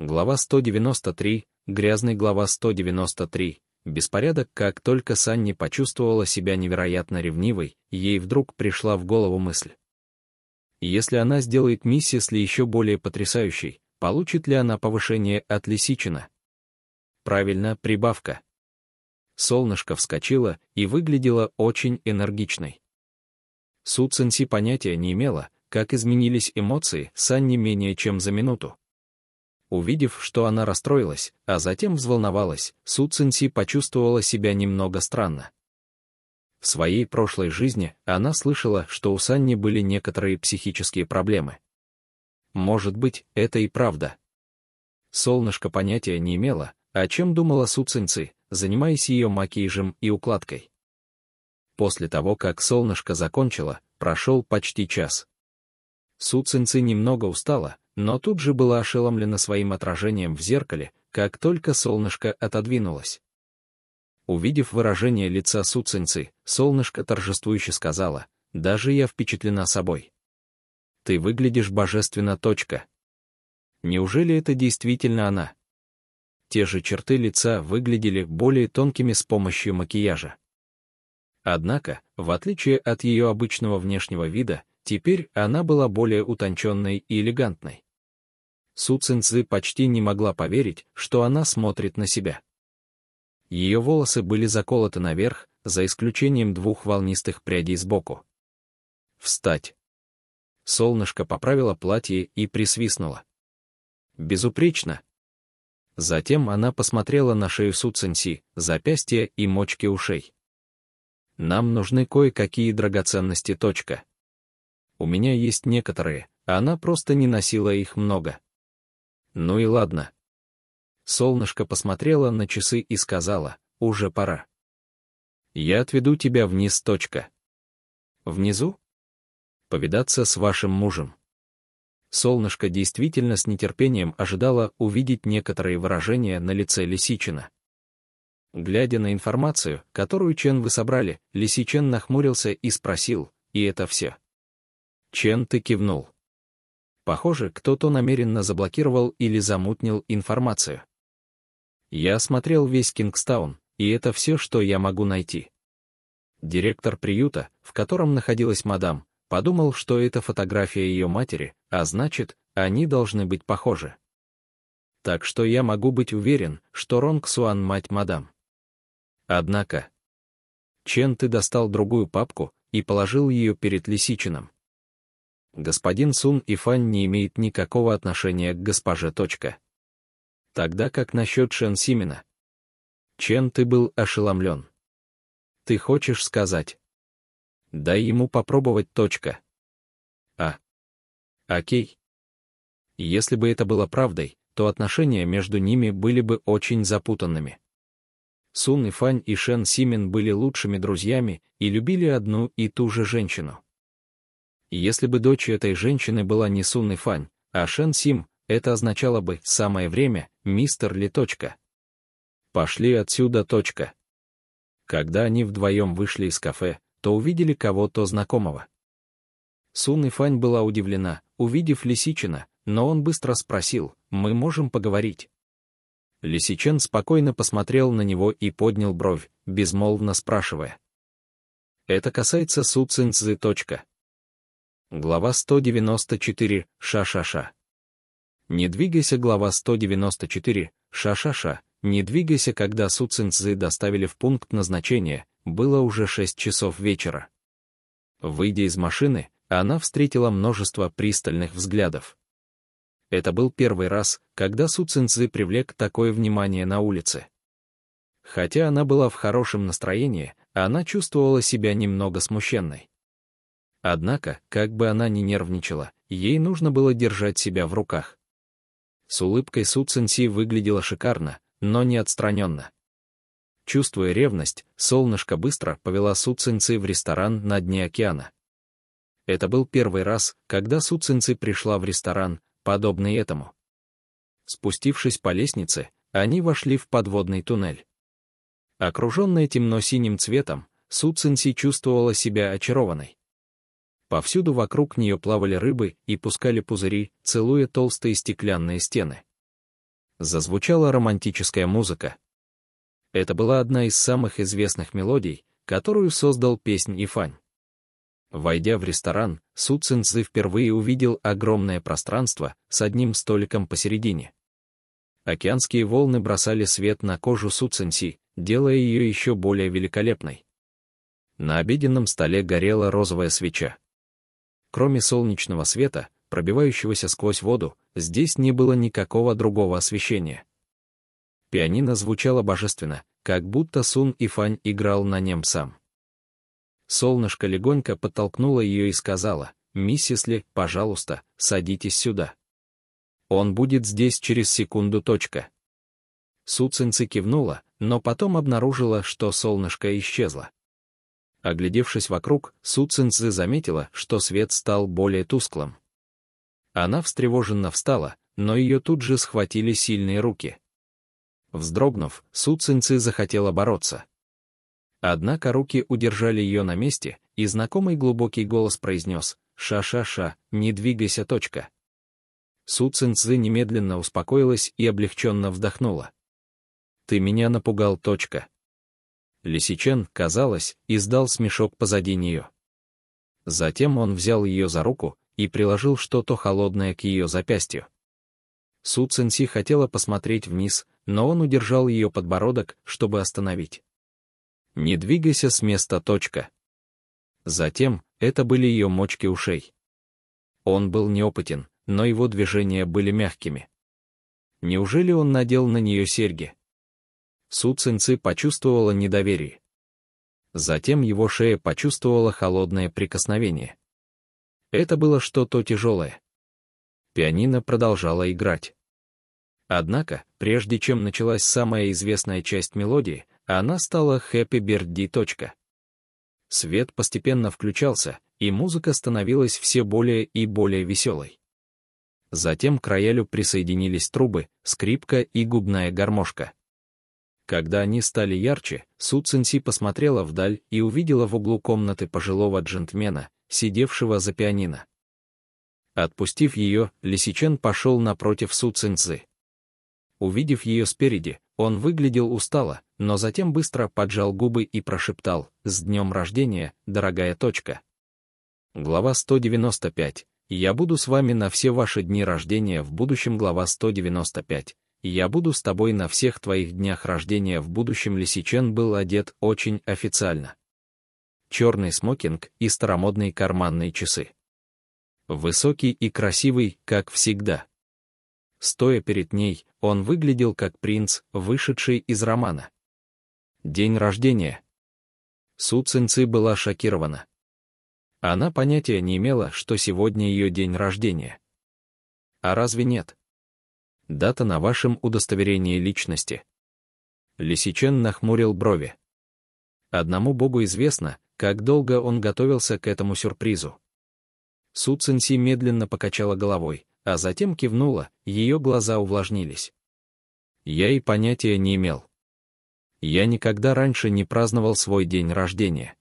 Глава 193, грязный глава 193. Беспорядок, как только Санни почувствовала себя невероятно ревнивой, ей вдруг пришла в голову мысль. Если она сделает миссис Ли еще более потрясающей, получит ли она повышение от Лисичина? Правильно, прибавка. Солнышко вскочило и выглядело очень энергичной. Су Цинси понятия не имела, как изменились эмоции Санни менее чем за минуту. Увидев, что она расстроилась, а затем взволновалась, Су Цинси почувствовала себя немного странно. В своей прошлой жизни она слышала, что у Санни были некоторые психические проблемы. Может быть, это и правда. Солнышко понятия не имело, о чем думала Су Цинцы, занимаясь ее макияжем и укладкой. После того, как солнышко закончило, прошел почти час. Су Цинцы немного устала, но тут же была ошеломлена своим отражением в зеркале, как только солнышко отодвинулось. Увидев выражение лица Суцинцы, солнышко торжествующе сказала, «Даже я впечатлена собой. Ты выглядишь божественно, точка». Неужели это действительно она? Те же черты лица выглядели более тонкими с помощью макияжа. Однако, в отличие от ее обычного внешнего вида, теперь она была более утонченной и элегантной. Су Цинцзы почти не могла поверить, что она смотрит на себя. Ее волосы были заколоты наверх, за исключением двух волнистых прядей сбоку. «Встать!» Солнышко поправило платье и присвистнуло. «Безупречно!» Затем она посмотрела на шею Су Цинси, запястья и мочки ушей. «Нам нужны кое-какие драгоценности. Точка. У меня есть некоторые, а она просто не носила их много. Ну и ладно. Солнышко посмотрело на часы и сказала, уже пора. Я отведу тебя вниз, точка. Внизу? Повидаться с вашим мужем. Солнышко действительно с нетерпением ожидало увидеть некоторые выражения на лице Лисичина. Глядя на информацию, которую Чен вы собрали, Лисичен нахмурился и спросил, и это все. Чен ты кивнул. Похоже, кто-то намеренно заблокировал или замутнил информацию. Я осмотрел весь Кингстаун, и это все, что я могу найти. Директор приюта, в котором находилась мадам, подумал, что это фотография ее матери, а значит, они должны быть похожи. Так что я могу быть уверен, что Ронг Суан мать мадам. Однако... Чен ты достал другую папку и положил ее перед Лисичином. Господин Сун и Фан не имеет никакого отношения к госпоже. Точка. Тогда как насчет Шен Симена? Чен, ты был ошеломлен? Ты хочешь сказать? Дай ему попробовать. Точка. А. Окей. Если бы это было правдой, то отношения между ними были бы очень запутанными. Сун и Фань и Шен Симен были лучшими друзьями и любили одну и ту же женщину. Если бы дочь этой женщины была не Сунны Фань, а Шен Сим, это означало бы «самое время, мистер Ли. Точка. Пошли отсюда. Точка. Когда они вдвоем вышли из кафе, то увидели кого-то знакомого. Сунны Фань была удивлена, увидев Лисичина, но он быстро спросил, «Мы можем поговорить?» Лисичен спокойно посмотрел на него и поднял бровь, безмолвно спрашивая. «Это касается Су Цинцзы. Точка. Глава 194, ша-ша-ша. Не двигайся, глава 194, ша-ша-ша, не двигайся, когда Су Цинцзы доставили в пункт назначения, было уже 6 часов вечера. Выйдя из машины, она встретила множество пристальных взглядов. Это был первый раз, когда Су Цинцзы привлек такое внимание на улице. Хотя она была в хорошем настроении, она чувствовала себя немного смущенной. Однако, как бы она ни нервничала, ей нужно было держать себя в руках. С улыбкой Су Цинси выглядела шикарно, но не отстраненно. Чувствуя ревность, солнышко быстро повела Су Цинцы в ресторан на дне океана. Это был первый раз, когда Су Цинцы пришла в ресторан, подобный этому. Спустившись по лестнице, они вошли в подводный туннель. Окруженная темно-синим цветом, Су Цинси чувствовала себя очарованной. Повсюду вокруг нее плавали рыбы и пускали пузыри, целуя толстые стеклянные стены. Зазвучала романтическая музыка. Это была одна из самых известных мелодий, которую создал песнь Ифань. Войдя в ресторан, Су Цинцзы впервые увидел огромное пространство с одним столиком посередине. Океанские волны бросали свет на кожу Су Цинси, делая ее еще более великолепной. На обеденном столе горела розовая свеча. Кроме солнечного света, пробивающегося сквозь воду, здесь не было никакого другого освещения. Пианино звучало божественно, как будто Сун и Фань играл на нем сам. Солнышко легонько подтолкнуло ее и сказала, «Миссис Ли, пожалуйста, садитесь сюда. Он будет здесь через секунду точка». Суцинцы кивнула, но потом обнаружила, что солнышко исчезло. Оглядевшись вокруг, Су заметила, что свет стал более тусклым. Она встревоженно встала, но ее тут же схватили сильные руки. Вздрогнув, Су захотела бороться. Однако руки удержали ее на месте, и знакомый глубокий голос произнес «Ша-ша-ша, не двигайся, точка». Су немедленно успокоилась и облегченно вздохнула. «Ты меня напугал, точка», Лисичен, казалось, издал смешок позади нее. Затем он взял ее за руку и приложил что-то холодное к ее запястью. Су Цинси хотела посмотреть вниз, но он удержал ее подбородок, чтобы остановить. «Не двигайся с места, точка». Затем это были ее мочки ушей. Он был неопытен, но его движения были мягкими. Неужели он надел на нее серьги? Су Цинцы почувствовала недоверие. Затем его шея почувствовала холодное прикосновение. Это было что-то тяжелое. Пианино продолжало играть. Однако, прежде чем началась самая известная часть мелодии, она стала «Happy Birthday». Свет постепенно включался, и музыка становилась все более и более веселой. Затем к роялю присоединились трубы, скрипка и губная гармошка. Когда они стали ярче, Су Цинси посмотрела вдаль и увидела в углу комнаты пожилого джентльмена, сидевшего за пианино. Отпустив ее, Лисичен пошел напротив Су Цинцы. Увидев ее спереди, он выглядел устало, но затем быстро поджал губы и прошептал «С днем рождения, дорогая точка!» Глава 195. Я буду с вами на все ваши дни рождения в будущем глава 195 я буду с тобой на всех твоих днях рождения в будущем Лисичен был одет очень официально. Черный смокинг и старомодные карманные часы. Высокий и красивый, как всегда. Стоя перед ней, он выглядел как принц, вышедший из романа. День рождения. Су Цинцы была шокирована. Она понятия не имела, что сегодня ее день рождения. А разве нет? Дата на вашем удостоверении личности. Лисичен нахмурил брови. Одному богу известно, как долго он готовился к этому сюрпризу. Су Цинси медленно покачала головой, а затем кивнула, ее глаза увлажнились. Я и понятия не имел. Я никогда раньше не праздновал свой день рождения.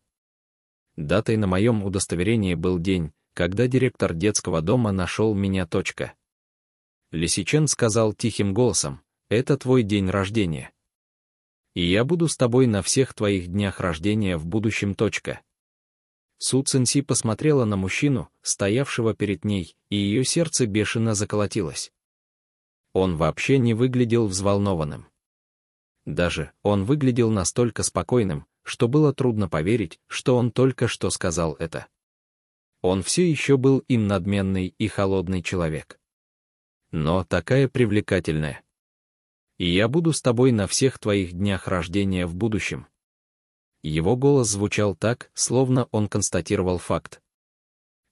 Датой на моем удостоверении был день, когда директор детского дома нашел меня. Точка. Лисичен сказал тихим голосом, «Это твой день рождения. И я буду с тобой на всех твоих днях рождения в будущем. Точка». Су Цинси посмотрела на мужчину, стоявшего перед ней, и ее сердце бешено заколотилось. Он вообще не выглядел взволнованным. Даже он выглядел настолько спокойным, что было трудно поверить, что он только что сказал это. Он все еще был им надменный и холодный человек но такая привлекательная. И я буду с тобой на всех твоих днях рождения в будущем. Его голос звучал так, словно он констатировал факт.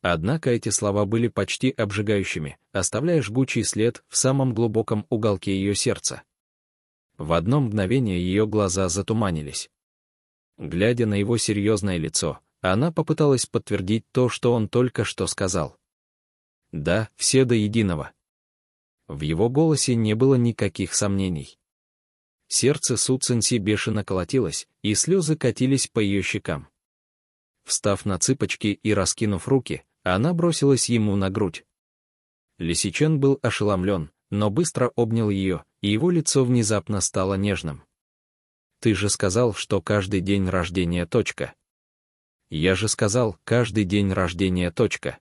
Однако эти слова были почти обжигающими, оставляя жгучий след в самом глубоком уголке ее сердца. В одно мгновение ее глаза затуманились. Глядя на его серьезное лицо, она попыталась подтвердить то, что он только что сказал. «Да, все до единого», в его голосе не было никаких сомнений. Сердце Су Цинси бешено колотилось, и слезы катились по ее щекам. Встав на цыпочки и раскинув руки, она бросилась ему на грудь. Лисичен был ошеломлен, но быстро обнял ее, и его лицо внезапно стало нежным. «Ты же сказал, что каждый день рождения точка». «Я же сказал, каждый день рождения точка».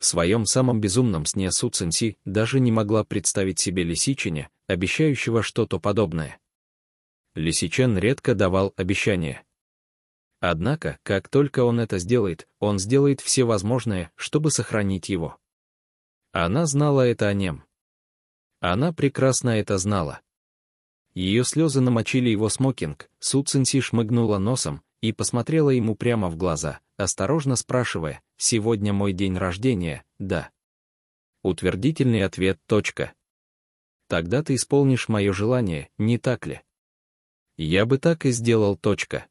В своем самом безумном сне Су Цинси даже не могла представить себе лисичине, обещающего что-то подобное. Лисичен редко давал обещания. Однако, как только он это сделает, он сделает все возможное, чтобы сохранить его. Она знала это о нем. Она прекрасно это знала. Ее слезы намочили его смокинг, Су Цинси шмыгнула носом и посмотрела ему прямо в глаза, осторожно спрашивая, «Сегодня мой день рождения, да». Утвердительный ответ точка. Тогда ты исполнишь мое желание, не так ли? Я бы так и сделал точка.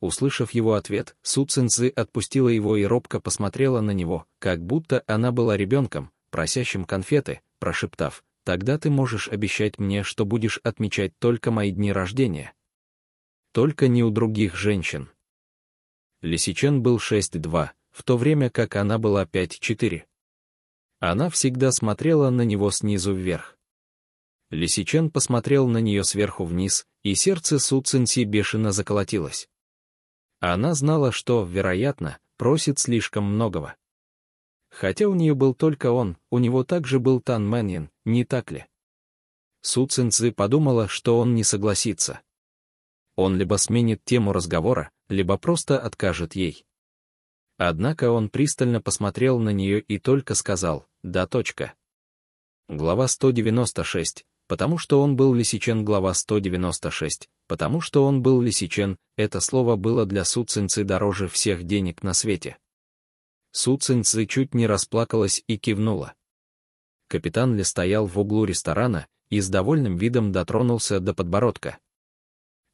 Услышав его ответ, Су Цинцы отпустила его и робко посмотрела на него, как будто она была ребенком, просящим конфеты, прошептав, «Тогда ты можешь обещать мне, что будешь отмечать только мои дни рождения». Только не у других женщин. Лисичен был 6-2 в то время как она была 5-4. Она всегда смотрела на него снизу вверх. Лисичен посмотрел на нее сверху вниз, и сердце Су Цинси бешено заколотилось. Она знала, что, вероятно, просит слишком многого. Хотя у нее был только он, у него также был Тан Мэньин, не так ли? Су Цинцы подумала, что он не согласится. Он либо сменит тему разговора, либо просто откажет ей. Однако он пристально посмотрел на нее и только сказал «да точка». Глава 196, потому что он был лисичен, глава 196, потому что он был лисичен, это слово было для Су Цинцы дороже всех денег на свете. Су Цинцы чуть не расплакалась и кивнула. Капитан Ли стоял в углу ресторана и с довольным видом дотронулся до подбородка.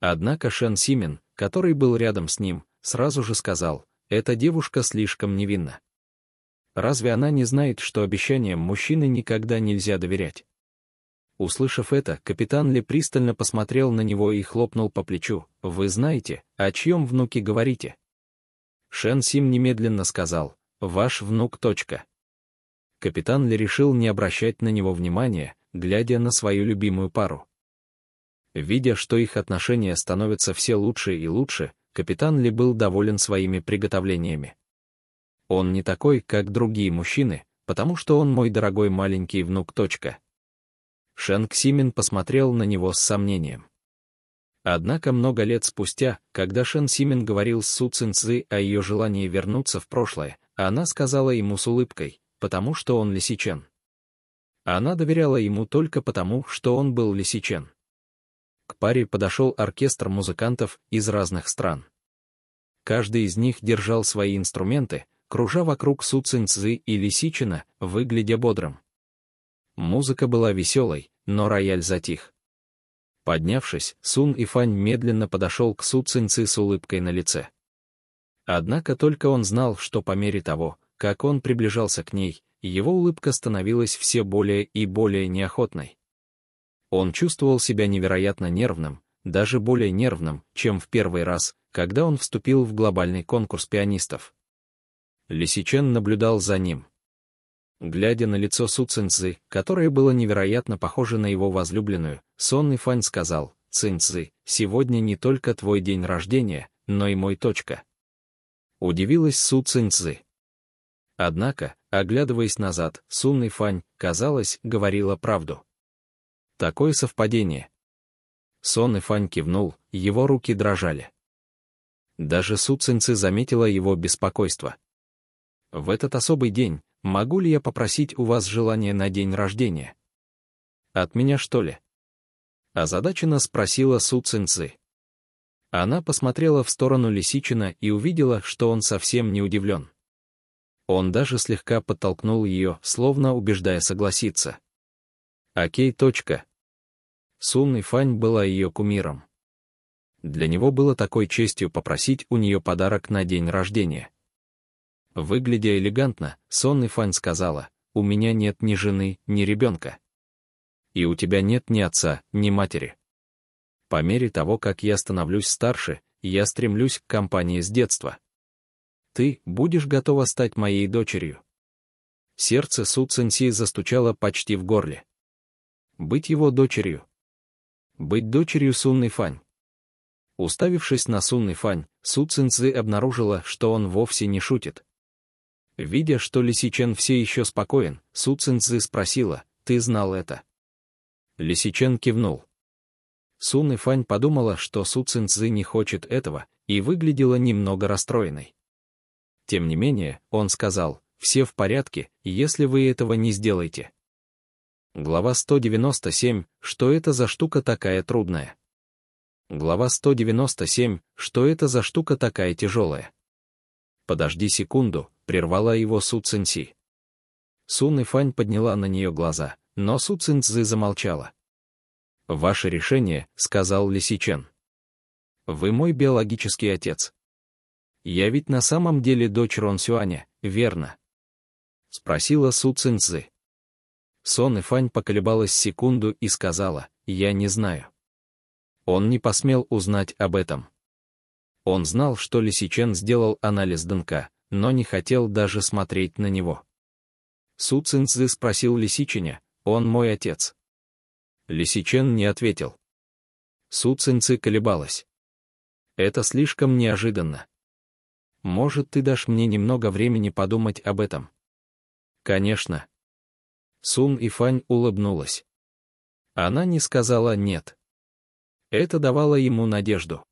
Однако Шен Симин, который был рядом с ним, сразу же сказал — эта девушка слишком невинна. Разве она не знает, что обещаниям мужчины никогда нельзя доверять? Услышав это, капитан Ли пристально посмотрел на него и хлопнул по плечу. «Вы знаете, о чьем внуке говорите?» Шен Сим немедленно сказал, «Ваш внук. Точка». Капитан Ли решил не обращать на него внимания, глядя на свою любимую пару. Видя, что их отношения становятся все лучше и лучше, капитан Ли был доволен своими приготовлениями. Он не такой, как другие мужчины, потому что он мой дорогой маленький внук. Точка. Шенк Симин посмотрел на него с сомнением. Однако много лет спустя, когда Шэн Симин говорил с Су Цин Цзы о ее желании вернуться в прошлое, она сказала ему с улыбкой, потому что он лисичен. Она доверяла ему только потому, что он был лисичен. К паре подошел оркестр музыкантов из разных стран. Каждый из них держал свои инструменты, кружа вокруг Су Цинцзы и Лисичина, выглядя бодрым. Музыка была веселой, но рояль затих. Поднявшись, Сун и Фань медленно подошел к Су Цинцы с улыбкой на лице. Однако только он знал, что по мере того, как он приближался к ней, его улыбка становилась все более и более неохотной. Он чувствовал себя невероятно нервным, даже более нервным, чем в первый раз, когда он вступил в глобальный конкурс пианистов. Лисичен наблюдал за ним. Глядя на лицо Су Суцинцзы, которое было невероятно похоже на его возлюбленную, сонный Фань сказал, «Цинцзы, сегодня не только твой день рождения, но и мой точка». Удивилась Су Цинцзы. Однако, оглядываясь назад, Сунный Фань, казалось, говорила правду. Такое совпадение. Сон и Фань кивнул, его руки дрожали. Даже Су Суцинцы заметила его беспокойство. «В этот особый день могу ли я попросить у вас желание на день рождения?» «От меня, что ли?» Озадаченно спросила Су Суцинцы. Она посмотрела в сторону Лисичина и увидела, что он совсем не удивлен. Он даже слегка подтолкнул ее, словно убеждая согласиться. Окей, точка. Сунный Фань была ее кумиром. Для него было такой честью попросить у нее подарок на день рождения. Выглядя элегантно, Сонный Фань сказала, «У меня нет ни жены, ни ребенка. И у тебя нет ни отца, ни матери. По мере того, как я становлюсь старше, я стремлюсь к компании с детства. Ты будешь готова стать моей дочерью?» Сердце Су Цинси застучало почти в горле. Быть его дочерью. Быть дочерью Сунны Фань. Уставившись на Сунны Фань, Су Цинцзы обнаружила, что он вовсе не шутит. Видя, что Лисичен все еще спокоен, Су Цинцзы спросила, «Ты знал это?» Лисичен кивнул. Сун и Фань подумала, что Су Цинцзы не хочет этого, и выглядела немного расстроенной. Тем не менее, он сказал, «Все в порядке, если вы этого не сделаете». Глава 197. Что это за штука такая трудная? Глава 197. Что это за штука такая тяжелая? Подожди секунду, прервала его Су Цинси. Сун и Фань подняла на нее глаза, но Су Цинцзы замолчала. «Ваше решение», — сказал Лисичен. «Вы мой биологический отец. Я ведь на самом деле дочь Рон Сюаня, верно?» — спросила Су Цинцзы. Сон Фань поколебалась секунду и сказала, «Я не знаю». Он не посмел узнать об этом. Он знал, что Лисичен сделал анализ ДНК, но не хотел даже смотреть на него. Су Цинцзы спросил Лисичиня, «Он мой отец». Лисичен не ответил. Су Цинцы колебалась. «Это слишком неожиданно. Может, ты дашь мне немного времени подумать об этом?» «Конечно», Сун и Фань улыбнулась. Она не сказала «нет». Это давало ему надежду.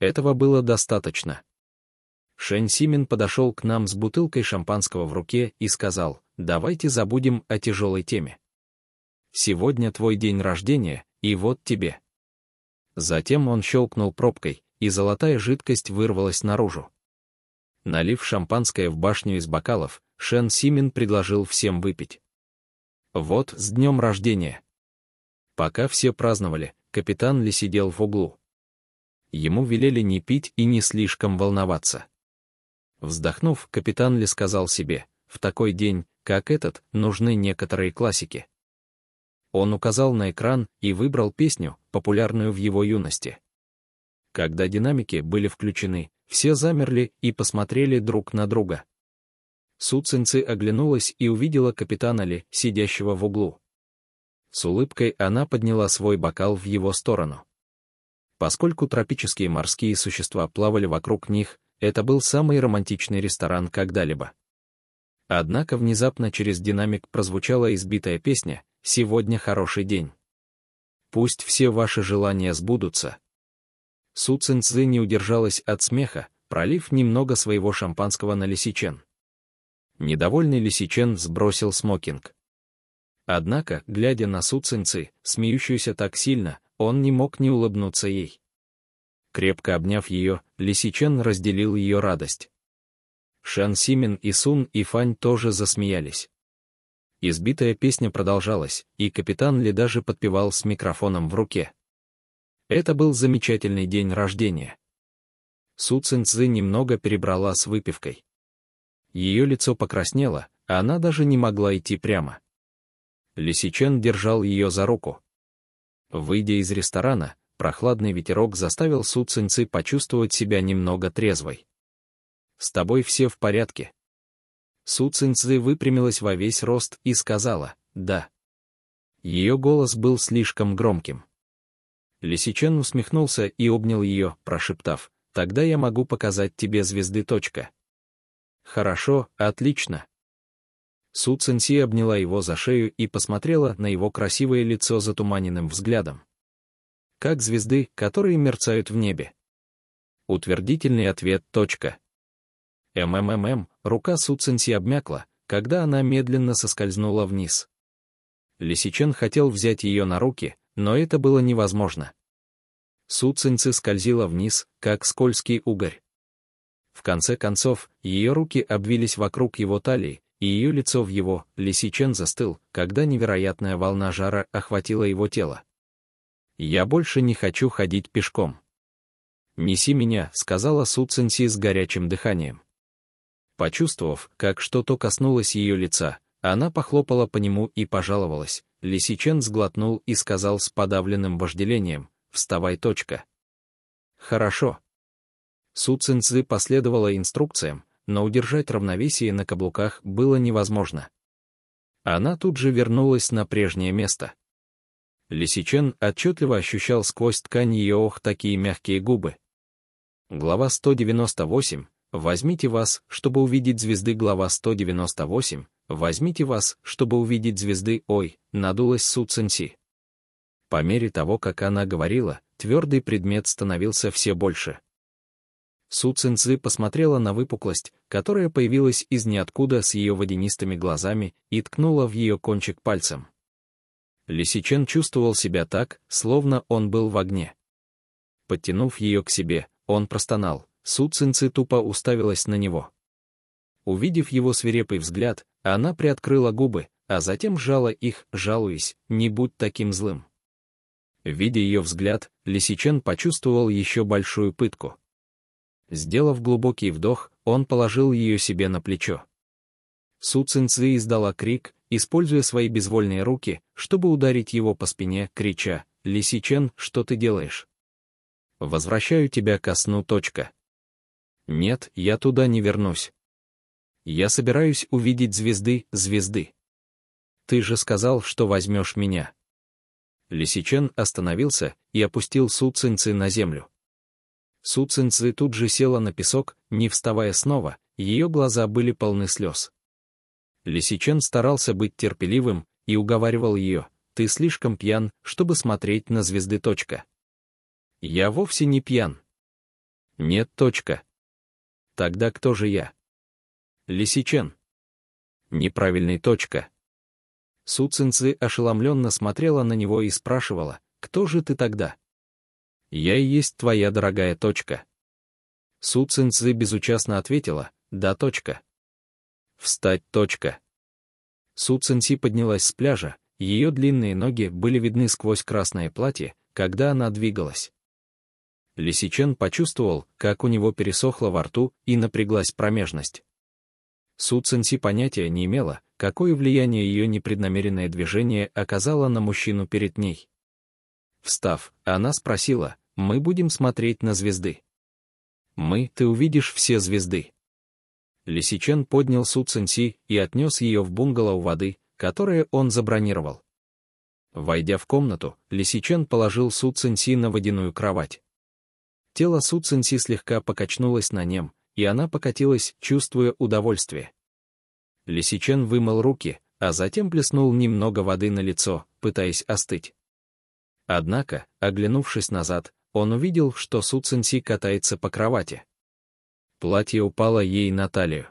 Этого было достаточно. Шэнь Симин подошел к нам с бутылкой шампанского в руке и сказал, «Давайте забудем о тяжелой теме. Сегодня твой день рождения, и вот тебе». Затем он щелкнул пробкой, и золотая жидкость вырвалась наружу. Налив шампанское в башню из бокалов, Шэн Симин предложил всем выпить. Вот с днем рождения. Пока все праздновали, капитан Ли сидел в углу. Ему велели не пить и не слишком волноваться. Вздохнув, капитан Ли сказал себе, в такой день, как этот, нужны некоторые классики. Он указал на экран и выбрал песню, популярную в его юности. Когда динамики были включены, все замерли и посмотрели друг на друга. Суцинцы оглянулась и увидела капитана Ли, сидящего в углу. С улыбкой она подняла свой бокал в его сторону. Поскольку тропические морские существа плавали вокруг них, это был самый романтичный ресторан когда-либо. Однако внезапно через динамик прозвучала избитая песня «Сегодня хороший день». «Пусть все ваши желания сбудутся». Суцинцы не удержалась от смеха, пролив немного своего шампанского на Лисичен. Недовольный Лисичен сбросил смокинг. Однако, глядя на Су смеющуюся так сильно, он не мог не улыбнуться ей. Крепко обняв ее, Лисичен разделил ее радость. Шан Симин и Сун и Фань тоже засмеялись. Избитая песня продолжалась, и капитан Ли даже подпевал с микрофоном в руке. Это был замечательный день рождения. Су Цинцы немного перебрала с выпивкой. Ее лицо покраснело, а она даже не могла идти прямо. Лисичен держал ее за руку. Выйдя из ресторана, прохладный ветерок заставил Су Цинцы почувствовать себя немного трезвой. «С тобой все в порядке». Су Цинцы выпрямилась во весь рост и сказала «да». Ее голос был слишком громким. Лисичен усмехнулся и обнял ее, прошептав «Тогда я могу показать тебе звезды точка». Хорошо, отлично. Су Цинси обняла его за шею и посмотрела на его красивое лицо затуманенным взглядом. Как звезды, которые мерцают в небе. Утвердительный ответ. Точка. МММ, рука Су Цинси обмякла, когда она медленно соскользнула вниз. Лисичен хотел взять ее на руки, но это было невозможно. Су Цинцы скользила вниз, как скользкий угорь. В конце концов, ее руки обвились вокруг его талии, и ее лицо в его, Лисичен застыл, когда невероятная волна жара охватила его тело. «Я больше не хочу ходить пешком». «Неси меня», — сказала Су Цинси с горячим дыханием. Почувствовав, как что-то коснулось ее лица, она похлопала по нему и пожаловалась. Лисичен сглотнул и сказал с подавленным вожделением, «Вставай, точка». «Хорошо», Су Цинцзы последовала инструкциям, но удержать равновесие на каблуках было невозможно. Она тут же вернулась на прежнее место. Лисичен отчетливо ощущал сквозь ткань ее ох такие мягкие губы. Глава 198. Возьмите вас, чтобы увидеть звезды. Глава 198. Возьмите вас, чтобы увидеть звезды. Ой, надулась Су Цинси. По мере того, как она говорила, твердый предмет становился все больше — Су Цинцы посмотрела на выпуклость, которая появилась из ниоткуда с ее водянистыми глазами, и ткнула в ее кончик пальцем. Лисичен чувствовал себя так, словно он был в огне. Подтянув ее к себе, он простонал. Су Цинцы тупо уставилась на него. Увидев его свирепый взгляд, она приоткрыла губы, а затем сжала их, жалуясь, не будь таким злым. Видя ее взгляд, Лисичен почувствовал еще большую пытку — Сделав глубокий вдох, он положил ее себе на плечо. Су Цинцы издала крик, используя свои безвольные руки, чтобы ударить его по спине, крича «Лиси Чен, что ты делаешь?» «Возвращаю тебя ко сну. Точка. Нет, я туда не вернусь. Я собираюсь увидеть звезды, звезды. Ты же сказал, что возьмешь меня». Лисичен остановился и опустил Су Цинцы на землю. Су Цинцы тут же села на песок, не вставая снова, ее глаза были полны слез. Лисичен старался быть терпеливым и уговаривал ее, «Ты слишком пьян, чтобы смотреть на звезды. Точка. Я вовсе не пьян. Нет. Точка. Тогда кто же я? Лисичен. Неправильный. Точка. Суцинцы ошеломленно смотрела на него и спрашивала, «Кто же ты тогда?» Я и есть твоя дорогая точка. Су Цинцзы безучастно ответила, да точка. Встать точка. Су Цинси поднялась с пляжа, ее длинные ноги были видны сквозь красное платье, когда она двигалась. Лисичен почувствовал, как у него пересохло во рту и напряглась промежность. Су Цинси понятия не имела, какое влияние ее непреднамеренное движение оказало на мужчину перед ней. Встав, она спросила, мы будем смотреть на звезды. Мы, ты увидишь все звезды. Лисичен поднял Су Цинси и отнес ее в бунгало у воды, которое он забронировал. Войдя в комнату, Лисичен положил Су Цинси на водяную кровать. Тело Су Цинси слегка покачнулось на нем, и она покатилась, чувствуя удовольствие. Лисичен вымыл руки, а затем плеснул немного воды на лицо, пытаясь остыть. Однако, оглянувшись назад, он увидел, что Су Цинси катается по кровати. Платье упало ей на талию.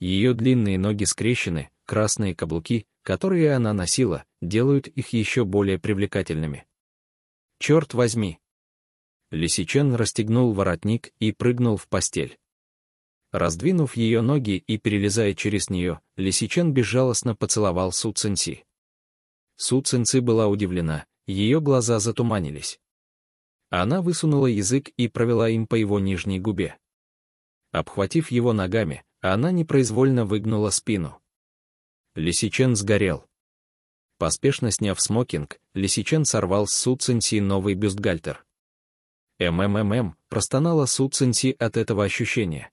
Ее длинные ноги скрещены, красные каблуки, которые она носила, делают их еще более привлекательными. «Черт возьми!» Лисичен расстегнул воротник и прыгнул в постель. Раздвинув ее ноги и перелезая через нее, Лисичен безжалостно поцеловал Су Цинси. Су Цинси была удивлена, ее глаза затуманились. Она высунула язык и провела им по его нижней губе. Обхватив его ногами, она непроизвольно выгнула спину. Лисичен сгорел. Поспешно сняв смокинг, Лисичен сорвал с Су Цинси новый бюстгальтер. «ММММ», — простонала Су Цинси от этого ощущения.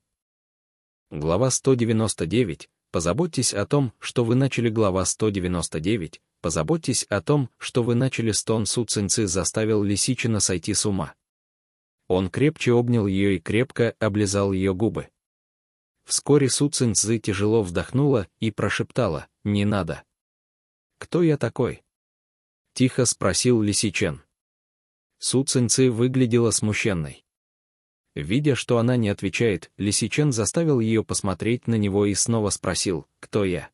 Глава 199. Позаботьтесь о том, что вы начали глава 199. Позаботьтесь о том, что вы начали стон Су Цинцы заставил Лисичина сойти с ума. Он крепче обнял ее и крепко облизал ее губы. Вскоре Су Цинцы тяжело вдохнула и прошептала «Не надо». «Кто я такой?» Тихо спросил Лисичен. Су Цинцы выглядела смущенной. Видя, что она не отвечает, Лисичен заставил ее посмотреть на него и снова спросил «Кто я?».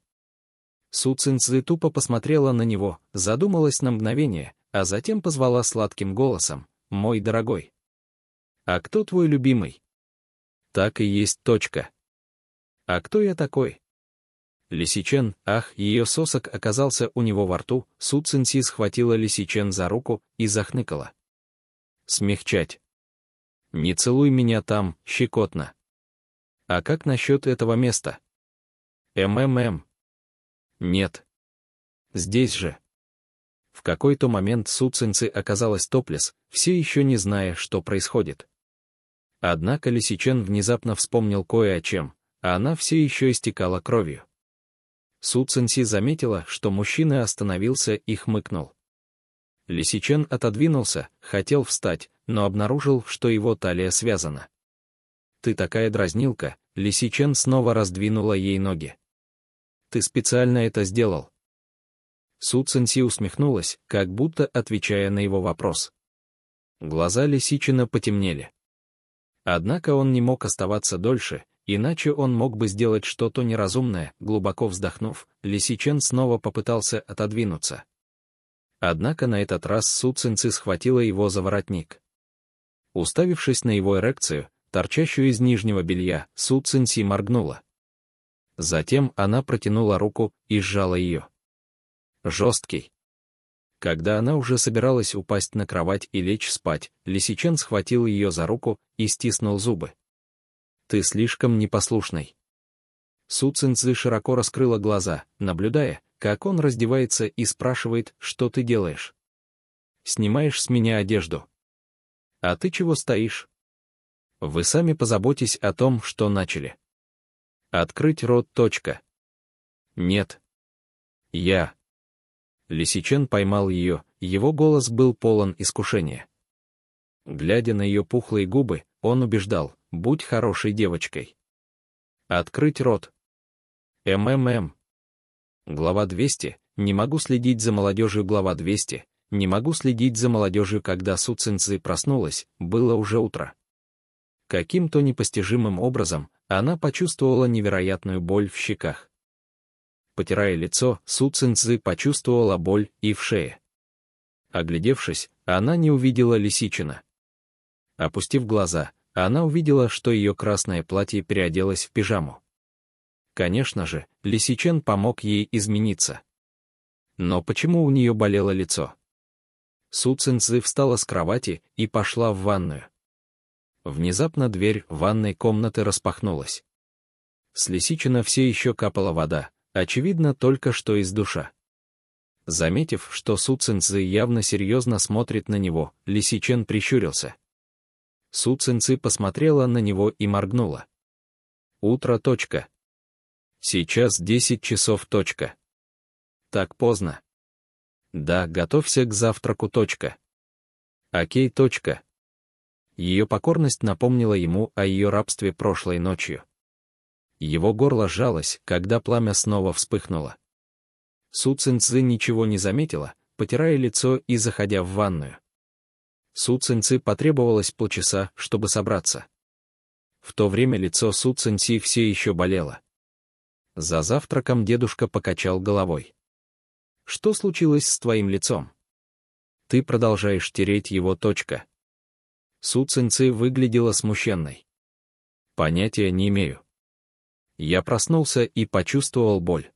Су Цинцзы тупо посмотрела на него, задумалась на мгновение, а затем позвала сладким голосом «Мой дорогой». «А кто твой любимый?» «Так и есть точка». «А кто я такой?» Лисичен, ах, ее сосок оказался у него во рту, Су Цинси схватила Лисичен за руку и захныкала. «Смягчать. Не целуй меня там, щекотно. А как насчет этого места?» «МММ, нет. Здесь же. В какой-то момент Суцинцы оказалась топлес, все еще не зная, что происходит. Однако Лисичен внезапно вспомнил кое о чем, а она все еще истекала кровью. Суцинси заметила, что мужчина остановился и хмыкнул. Лисичен отодвинулся, хотел встать, но обнаружил, что его талия связана. «Ты такая дразнилка», Лисичен снова раздвинула ей ноги. Ты специально это сделал. Су Цинси усмехнулась, как будто отвечая на его вопрос. Глаза Лисичина потемнели. Однако он не мог оставаться дольше, иначе он мог бы сделать что-то неразумное, глубоко вздохнув, Лисичен снова попытался отодвинуться. Однако на этот раз Су Цинци схватила его за воротник. Уставившись на его эрекцию, торчащую из нижнего белья, Су Цинси моргнула. Затем она протянула руку и сжала ее. Жесткий. Когда она уже собиралась упасть на кровать и лечь спать, Лисичен схватил ее за руку и стиснул зубы. «Ты слишком непослушный». Су Цинцы широко раскрыла глаза, наблюдая, как он раздевается и спрашивает, что ты делаешь. «Снимаешь с меня одежду». «А ты чего стоишь?» «Вы сами позаботьтесь о том, что начали», Открыть рот. Точка. Нет. Я. Лисичен поймал ее, его голос был полон искушения. Глядя на ее пухлые губы, он убеждал, будь хорошей девочкой. Открыть рот. МММ. Глава 200. Не могу следить за молодежью. Глава 200. Не могу следить за молодежью, когда Суцинцы проснулась, было уже утро. Каким-то непостижимым образом она почувствовала невероятную боль в щеках. Потирая лицо, Су Цинцзы почувствовала боль и в шее. Оглядевшись, она не увидела лисичина. Опустив глаза, она увидела, что ее красное платье переоделось в пижаму. Конечно же, Лисичен помог ей измениться. Но почему у нее болело лицо? Су Цинцзы встала с кровати и пошла в ванную. Внезапно дверь ванной комнаты распахнулась. С лисичина все еще капала вода, очевидно, только что из душа. Заметив, что Су Цинцы явно серьезно смотрит на него, Лисичен прищурился. Су Цинцы посмотрела на него и моргнула. Утро. Точка. Сейчас 10 часов. Точка. Так поздно. Да, готовься к завтраку. Точка. Окей. Точка. Ее покорность напомнила ему о ее рабстве прошлой ночью. Его горло сжалось, когда пламя снова вспыхнуло. Су Цинцы ничего не заметила, потирая лицо и заходя в ванную. Су Цинцы потребовалось полчаса, чтобы собраться. В то время лицо Су Цинцы все еще болело. За завтраком дедушка покачал головой. «Что случилось с твоим лицом?» «Ты продолжаешь тереть его, точка», Су Цинцы выглядела смущенной. Понятия не имею. Я проснулся и почувствовал боль.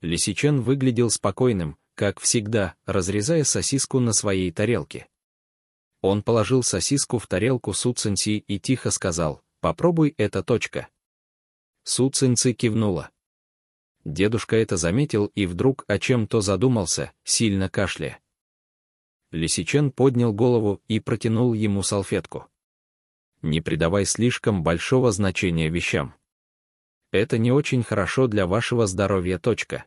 Лисичен выглядел спокойным, как всегда, разрезая сосиску на своей тарелке. Он положил сосиску в тарелку Су Цинси и тихо сказал, «Попробуй это точка». Су Цинцы кивнула. Дедушка это заметил и вдруг о чем-то задумался, сильно кашляя. Лисичен поднял голову и протянул ему салфетку. Не придавай слишком большого значения вещам. Это не очень хорошо для вашего здоровья. Точка.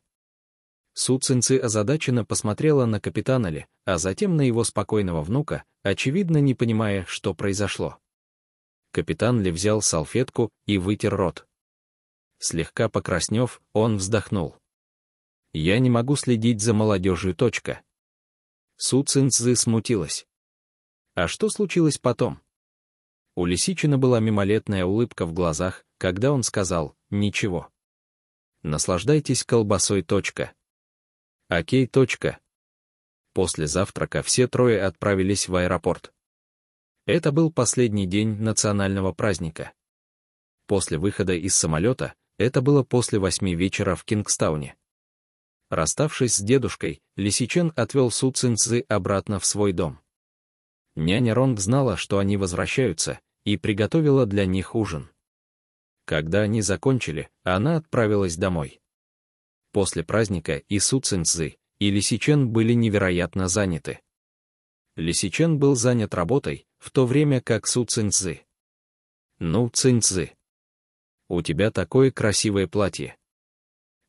Су озадаченно посмотрела на капитана Ли, а затем на его спокойного внука, очевидно не понимая, что произошло. Капитан Ли взял салфетку и вытер рот. Слегка покраснев, он вздохнул. «Я не могу следить за молодежью. Точка. Су Цинцзы смутилась. А что случилось потом? У Лисичина была мимолетная улыбка в глазах, когда он сказал «ничего». Наслаждайтесь колбасой. Точка. Окей. Точка. После завтрака все трое отправились в аэропорт. Это был последний день национального праздника. После выхода из самолета, это было после восьми вечера в Кингстауне. Расставшись с дедушкой, Лисичен отвел Су Цинцзы обратно в свой дом. Няня Ронг знала, что они возвращаются, и приготовила для них ужин. Когда они закончили, она отправилась домой. После праздника и Су Цинцзы, и Лисичен были невероятно заняты. Лисичен был занят работой, в то время как Су Цинцзы. «Ну, Цинцзы, у тебя такое красивое платье»,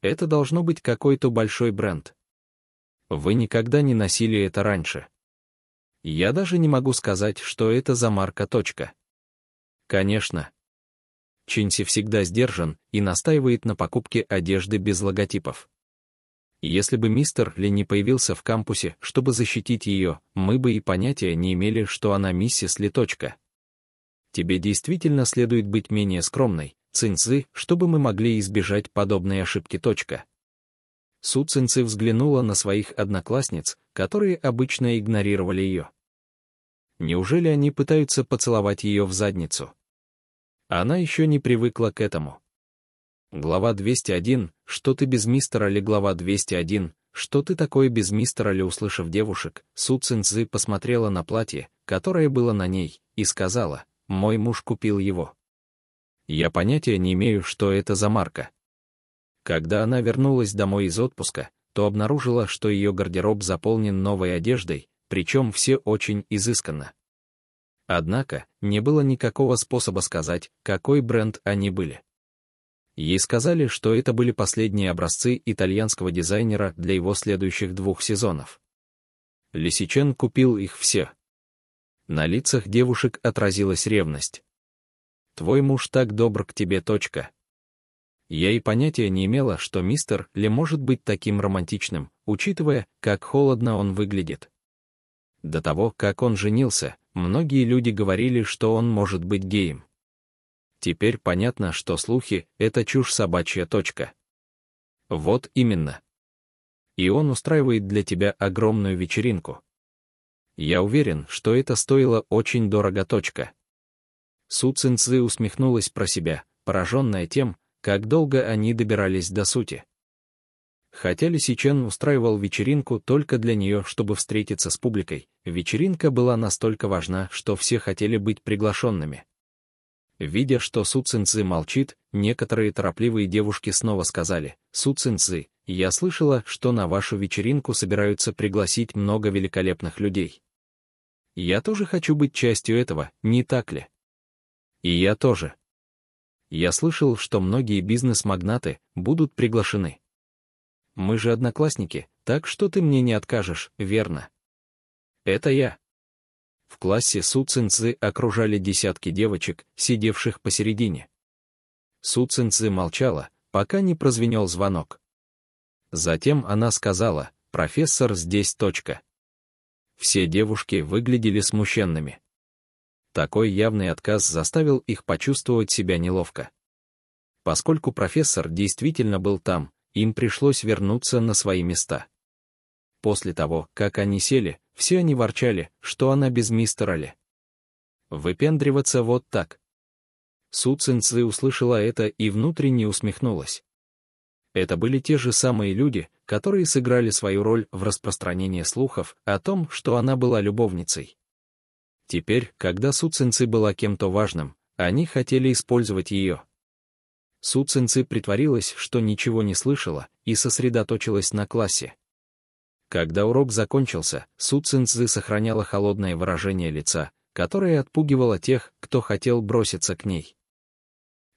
это должно быть какой-то большой бренд. Вы никогда не носили это раньше. Я даже не могу сказать, что это за марка точка. Конечно. Чинси всегда сдержан и настаивает на покупке одежды без логотипов. Если бы мистер Ли не появился в кампусе, чтобы защитить ее, мы бы и понятия не имели, что она миссис Ли. Тебе действительно следует быть менее скромной, Цинцы, чтобы мы могли избежать подобной ошибки. Точка. Су Цинцы взглянула на своих одноклассниц, которые обычно игнорировали ее. Неужели они пытаются поцеловать ее в задницу? Она еще не привыкла к этому. Глава 201, что ты без мистера ли глава 201, что ты такое без мистера ли услышав девушек, Су Цинцы посмотрела на платье, которое было на ней, и сказала, мой муж купил его. Я понятия не имею, что это за марка. Когда она вернулась домой из отпуска, то обнаружила, что ее гардероб заполнен новой одеждой, причем все очень изысканно. Однако, не было никакого способа сказать, какой бренд они были. Ей сказали, что это были последние образцы итальянского дизайнера для его следующих двух сезонов. Лисичен купил их все. На лицах девушек отразилась ревность. Твой муж так добр к тебе, точка. Я и понятия не имела, что мистер Ли может быть таким романтичным, учитывая, как холодно он выглядит. До того, как он женился, многие люди говорили, что он может быть геем. Теперь понятно, что слухи — это чушь собачья точка. Вот именно. И он устраивает для тебя огромную вечеринку. Я уверен, что это стоило очень дорого точка. Су Цинцы усмехнулась про себя, пораженная тем, как долго они добирались до сути. Хотя Лисичен устраивал вечеринку только для нее, чтобы встретиться с публикой, вечеринка была настолько важна, что все хотели быть приглашенными. Видя, что Су Цинцы молчит, некоторые торопливые девушки снова сказали, «Су Цинцы, я слышала, что на вашу вечеринку собираются пригласить много великолепных людей. Я тоже хочу быть частью этого, не так ли?» И я тоже. Я слышал, что многие бизнес-магнаты будут приглашены. Мы же одноклассники, так что ты мне не откажешь, верно? Это я. В классе Су Цинцы окружали десятки девочек, сидевших посередине. Су Цинцы молчала, пока не прозвенел звонок. Затем она сказала, «Профессор, здесь точка». Все девушки выглядели смущенными. Такой явный отказ заставил их почувствовать себя неловко. Поскольку профессор действительно был там, им пришлось вернуться на свои места. После того, как они сели, все они ворчали, что она без мистера Ли. Выпендриваться вот так. Су Цинцы услышала это и внутренне усмехнулась. Это были те же самые люди, которые сыграли свою роль в распространении слухов о том, что она была любовницей. Теперь, когда Су Цинцы была кем-то важным, они хотели использовать ее. Су Цинцы притворилась, что ничего не слышала, и сосредоточилась на классе. Когда урок закончился, Су Цинцы сохраняла холодное выражение лица, которое отпугивало тех, кто хотел броситься к ней.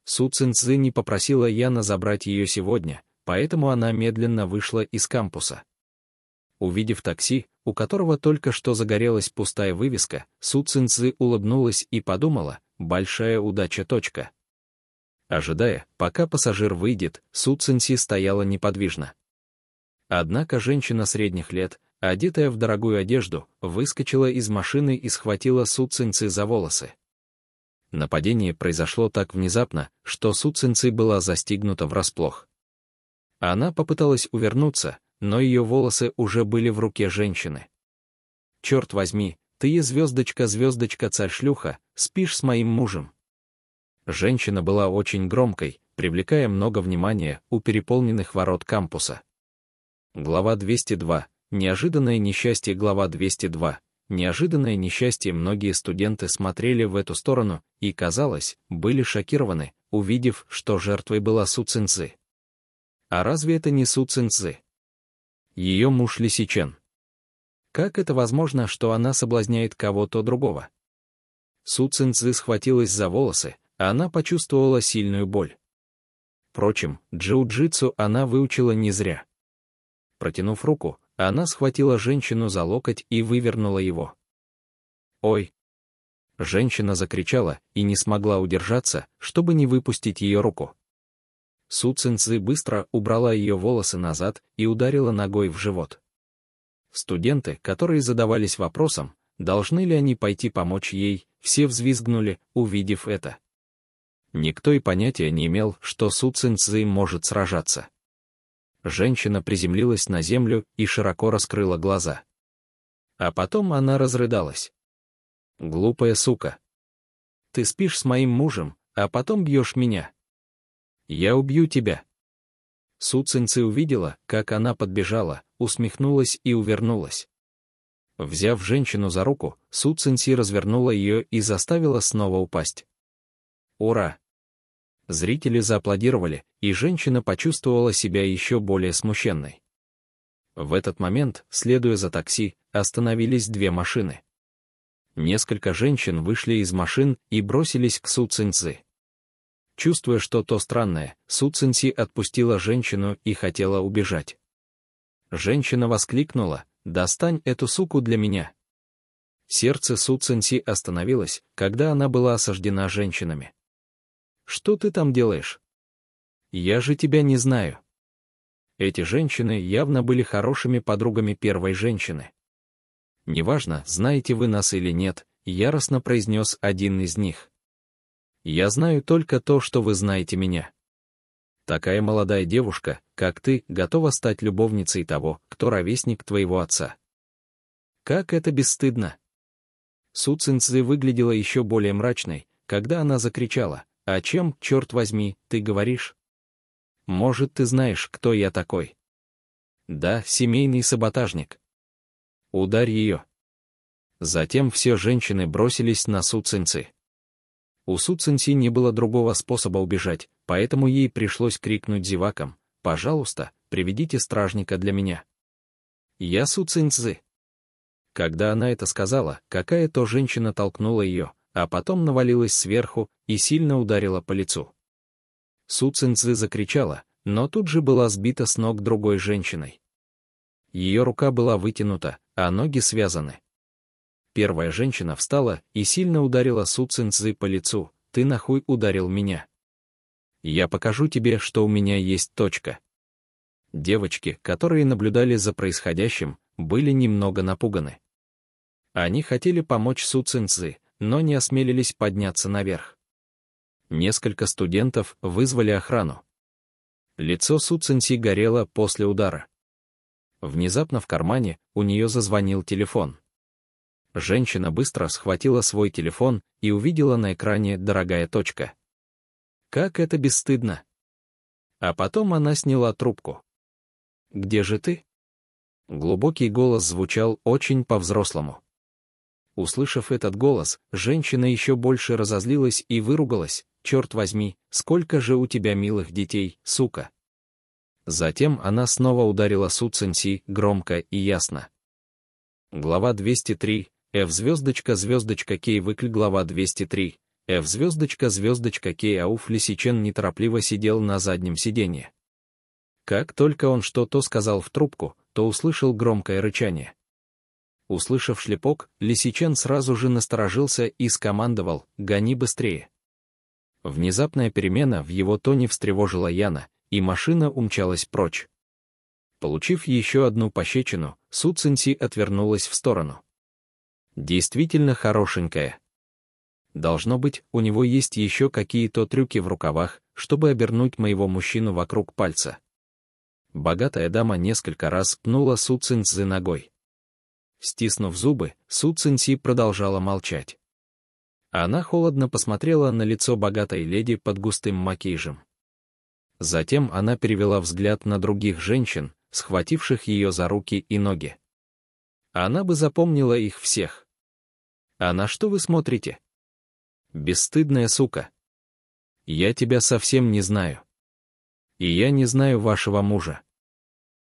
Су Цинцы не попросила Яна забрать ее сегодня, поэтому она медленно вышла из кампуса. Увидев такси, у которого только что загорелась пустая вывеска, Су улыбнулась и подумала, большая удача точка. Ожидая, пока пассажир выйдет, Су стояла неподвижно. Однако женщина средних лет, одетая в дорогую одежду, выскочила из машины и схватила Су за волосы. Нападение произошло так внезапно, что Су была застигнута врасплох. Она попыталась увернуться, но ее волосы уже были в руке женщины. «Черт возьми, ты, звездочка-звездочка-царь-шлюха, спишь с моим мужем». Женщина была очень громкой, привлекая много внимания у переполненных ворот кампуса. Глава 202. Неожиданное несчастье. Глава 202. Неожиданное несчастье. Многие студенты смотрели в эту сторону и, казалось, были шокированы, увидев, что жертвой была Су А разве это не Су ее муж лисичен. Как это возможно, что она соблазняет кого-то другого? Су Цинцзы схватилась за волосы, а она почувствовала сильную боль. Впрочем, джиу-джитсу она выучила не зря. Протянув руку, она схватила женщину за локоть и вывернула его. «Ой!» Женщина закричала и не смогла удержаться, чтобы не выпустить ее руку. Су Цинцы быстро убрала ее волосы назад и ударила ногой в живот. Студенты, которые задавались вопросом, должны ли они пойти помочь ей, все взвизгнули, увидев это. Никто и понятия не имел, что Су Цинцы может сражаться. Женщина приземлилась на землю и широко раскрыла глаза. А потом она разрыдалась. «Глупая сука! Ты спишь с моим мужем, а потом бьешь меня!» Я убью тебя. Су Цинцы увидела, как она подбежала, усмехнулась и увернулась. Взяв женщину за руку, Су Цинси развернула ее и заставила снова упасть. Ура! Зрители зааплодировали, и женщина почувствовала себя еще более смущенной. В этот момент, следуя за такси, остановились две машины. Несколько женщин вышли из машин и бросились к Су Цинцы. Чувствуя что-то странное, Су Цинси отпустила женщину и хотела убежать. Женщина воскликнула, «Достань эту суку для меня!» Сердце Су Цинси остановилось, когда она была осаждена женщинами. «Что ты там делаешь?» «Я же тебя не знаю». Эти женщины явно были хорошими подругами первой женщины. «Неважно, знаете вы нас или нет», — яростно произнес один из них. Я знаю только то, что вы знаете меня. Такая молодая девушка, как ты, готова стать любовницей того, кто ровесник твоего отца. Как это бесстыдно!» Су Цинцзы выглядела еще более мрачной, когда она закричала, "О «А чем, черт возьми, ты говоришь?» «Может, ты знаешь, кто я такой?» «Да, семейный саботажник». «Ударь ее». Затем все женщины бросились на Су Цинцы. У Су Суцинси не было другого способа убежать, поэтому ей пришлось крикнуть зевакам «Пожалуйста, приведите стражника для меня». «Я Су Суцинцзы». Когда она это сказала, какая-то женщина толкнула ее, а потом навалилась сверху и сильно ударила по лицу. Су Суцинцзы закричала, но тут же была сбита с ног другой женщиной. Ее рука была вытянута, а ноги связаны. Первая женщина встала и сильно ударила Су Цинцзы по лицу. «Ты нахуй ударил меня?» «Я покажу тебе, что у меня есть точка». Девочки, которые наблюдали за происходящим, были немного напуганы. Они хотели помочь Су Цинцзы, но не осмелились подняться наверх. Несколько студентов вызвали охрану. Лицо Су Цинси горело после удара. Внезапно в кармане у нее зазвонил телефон. Женщина быстро схватила свой телефон и увидела на экране «Дорогая точка». Как это бесстыдно. А потом она сняла трубку. «Где же ты?» Глубокий голос звучал очень по-взрослому. Услышав этот голос, женщина еще больше разозлилась и выругалась, «Черт возьми, сколько же у тебя милых детей, сука!» Затем она снова ударила Су Цинси громко и ясно. Глава 203. F звездочка звездочка Кей выкль глава 203. F звездочка звездочка Кей Ауф Лисичен неторопливо сидел на заднем сиденье. Как только он что-то сказал в трубку, то услышал громкое рычание. Услышав шлепок, Лисичен сразу же насторожился и скомандовал «Гони быстрее». Внезапная перемена в его тоне встревожила Яна, и машина умчалась прочь. Получив еще одну пощечину, Су Цинси отвернулась в сторону. Действительно хорошенькая. Должно быть, у него есть еще какие-то трюки в рукавах, чтобы обернуть моего мужчину вокруг пальца. Богатая дама несколько раз пнула Су ногой. Стиснув зубы, Су продолжала молчать. Она холодно посмотрела на лицо богатой леди под густым макейжем. Затем она перевела взгляд на других женщин, схвативших ее за руки и ноги. Она бы запомнила их всех. А на что вы смотрите? Бесстыдная сука. Я тебя совсем не знаю. И я не знаю вашего мужа.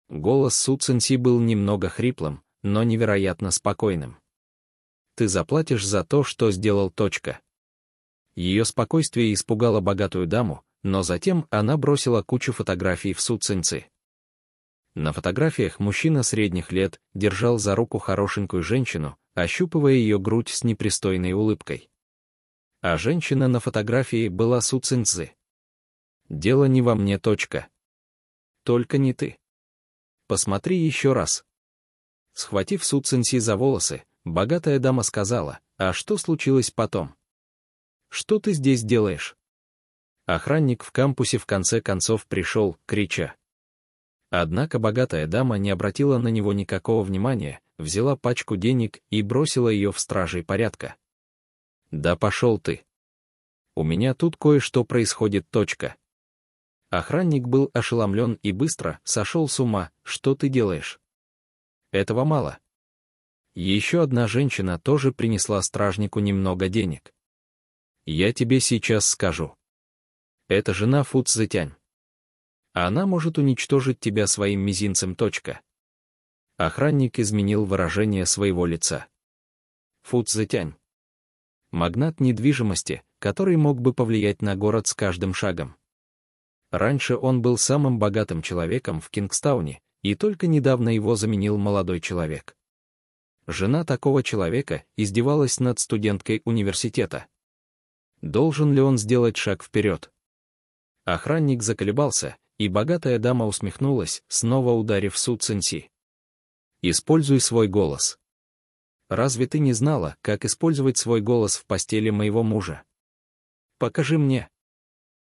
Голос Су был немного хриплым, но невероятно спокойным. Ты заплатишь за то, что сделал точка. Ее спокойствие испугало богатую даму, но затем она бросила кучу фотографий в Су На фотографиях мужчина средних лет держал за руку хорошенькую женщину, ощупывая ее грудь с непристойной улыбкой. А женщина на фотографии была Су Цинцзы. «Дело не во мне, точка. Только не ты. Посмотри еще раз». Схватив Су Цинси за волосы, богатая дама сказала, «А что случилось потом?» «Что ты здесь делаешь?» Охранник в кампусе в конце концов пришел, крича. Однако богатая дама не обратила на него никакого внимания, взяла пачку денег и бросила ее в стражей порядка. «Да пошел ты! У меня тут кое-что происходит, точка!» Охранник был ошеломлен и быстро сошел с ума, что ты делаешь? Этого мало. Еще одна женщина тоже принесла стражнику немного денег. Я тебе сейчас скажу. Это жена Фуцзетянь. Она может уничтожить тебя своим мизинцем, точка. Охранник изменил выражение своего лица. Фудзетянь. Магнат недвижимости, который мог бы повлиять на город с каждым шагом. Раньше он был самым богатым человеком в Кингстауне, и только недавно его заменил молодой человек. Жена такого человека издевалась над студенткой университета. Должен ли он сделать шаг вперед? Охранник заколебался, и богатая дама усмехнулась, снова ударив Су Цинси. Используй свой голос. Разве ты не знала, как использовать свой голос в постели моего мужа? Покажи мне.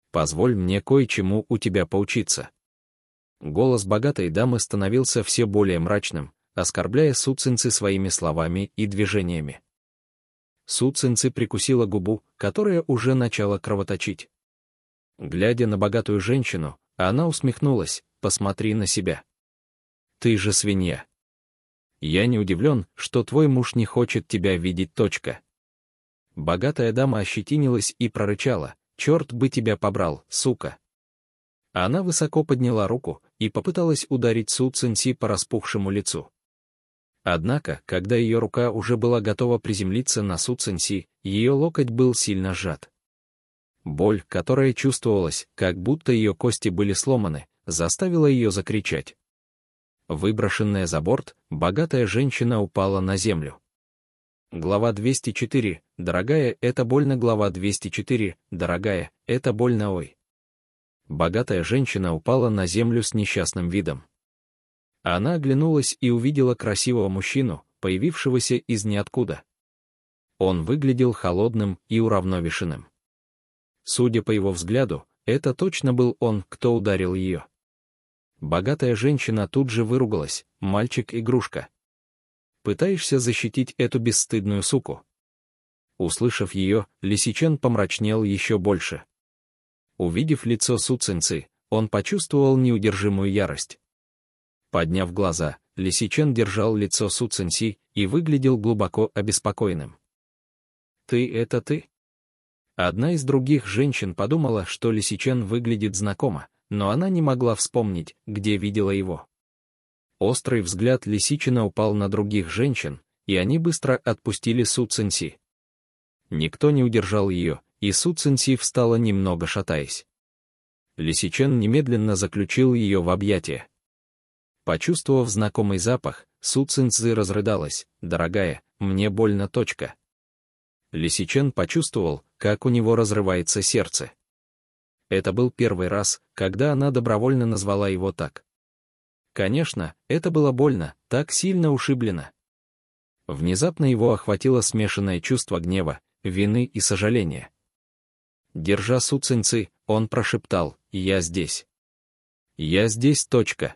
Позволь мне кое-чему у тебя поучиться. Голос богатой дамы становился все более мрачным, оскорбляя Суцинцы своими словами и движениями. Суцинцы прикусила губу, которая уже начала кровоточить. Глядя на богатую женщину, она усмехнулась, посмотри на себя. Ты же свинья. Я не удивлен, что твой муж не хочет тебя видеть. Точка. Богатая дама ощетинилась и прорычала. Черт бы тебя побрал, сука. Она высоко подняла руку и попыталась ударить Су Цинси по распухшему лицу. Однако, когда ее рука уже была готова приземлиться на Су Цинси, ее локоть был сильно сжат. Боль, которая чувствовалась, как будто ее кости были сломаны, заставила ее закричать. Выброшенная за борт, богатая женщина упала на землю. Глава 204. Дорогая, это больно. Глава 204. Дорогая, это больно. Ой. Богатая женщина упала на землю с несчастным видом. Она оглянулась и увидела красивого мужчину, появившегося из ниоткуда. Он выглядел холодным и уравновешенным. Судя по его взгляду, это точно был он, кто ударил ее. Богатая женщина тут же выругалась, мальчик — игрушка. Пытаешься защитить эту бесстыдную суку. Услышав ее, Лисичен помрачнел еще больше. Увидев лицо Суцинцы, он почувствовал неудержимую ярость. Подняв глаза, Лисичен держал лицо Суцинси и выглядел глубоко обеспокоенным. «Ты — это ты?» Одна из других женщин подумала, что Лисичен выглядит знакомо, но она не могла вспомнить, где видела его. Острый взгляд лисичина упал на других женщин, и они быстро отпустили Су Цинси. Никто не удержал ее, и Су Цинси встала немного шатаясь. Лисичен немедленно заключил ее в объятия. Почувствовав знакомый запах, Су Цинцзы разрыдалась, «Дорогая, мне больно, точка». Лисичен почувствовал, как у него разрывается сердце. Это был первый раз, когда она добровольно назвала его так. Конечно, это было больно, так сильно ушиблено. Внезапно его охватило смешанное чувство гнева, вины и сожаления. Держа суцинцы, он прошептал «Я здесь». «Я здесь, точка».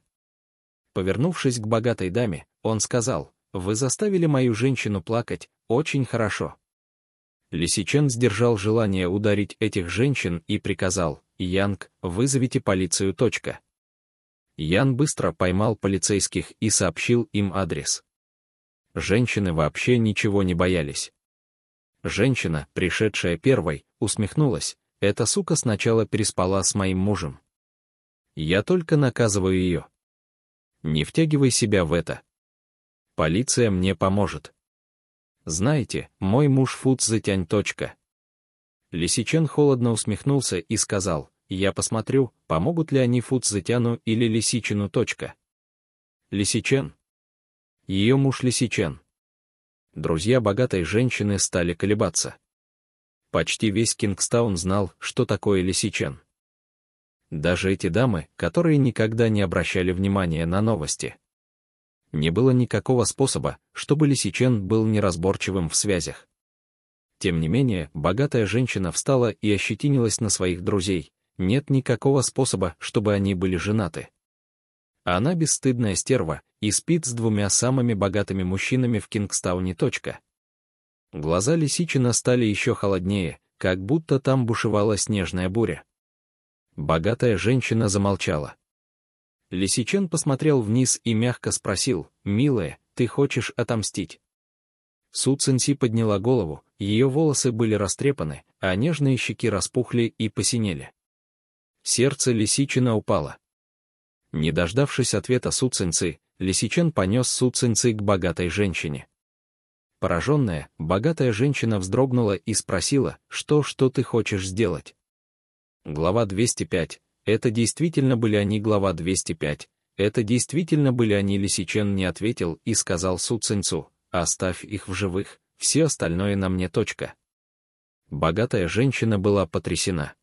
Повернувшись к богатой даме, он сказал «Вы заставили мою женщину плакать, очень хорошо». Лисичен сдержал желание ударить этих женщин и приказал, «Янг, вызовите полицию. Точка». Ян быстро поймал полицейских и сообщил им адрес. Женщины вообще ничего не боялись. Женщина, пришедшая первой, усмехнулась, «Эта сука сначала переспала с моим мужем. Я только наказываю ее. Не втягивай себя в это. Полиция мне поможет». «Знаете, мой муж Фудзетянь. Лисичен холодно усмехнулся и сказал, «Я посмотрю, помогут ли они Фудзетяну или Лисичину. Лисичен. Ее муж Лисичен. Друзья богатой женщины стали колебаться. Почти весь Кингстаун знал, что такое Лисичен. Даже эти дамы, которые никогда не обращали внимания на новости. Не было никакого способа, чтобы Лисичен был неразборчивым в связях. Тем не менее, богатая женщина встала и ощетинилась на своих друзей. Нет никакого способа, чтобы они были женаты. Она бесстыдная стерва и спит с двумя самыми богатыми мужчинами в Кингстауне. Точка. Глаза Лисичина стали еще холоднее, как будто там бушевала снежная буря. Богатая женщина замолчала. Лисичен посмотрел вниз и мягко спросил, «Милая, ты хочешь отомстить?» Су Цинси подняла голову, ее волосы были растрепаны, а нежные щеки распухли и посинели. Сердце Лисичина упало. Не дождавшись ответа Су Цинцы, Лисичен понес Су Цинцы к богатой женщине. Пораженная, богатая женщина вздрогнула и спросила, что, что ты хочешь сделать? Глава 205, это действительно были они, глава 205. Это действительно были они, Лисичен не ответил и сказал Суценцу, оставь их в живых, все остальное на мне точка. Богатая женщина была потрясена.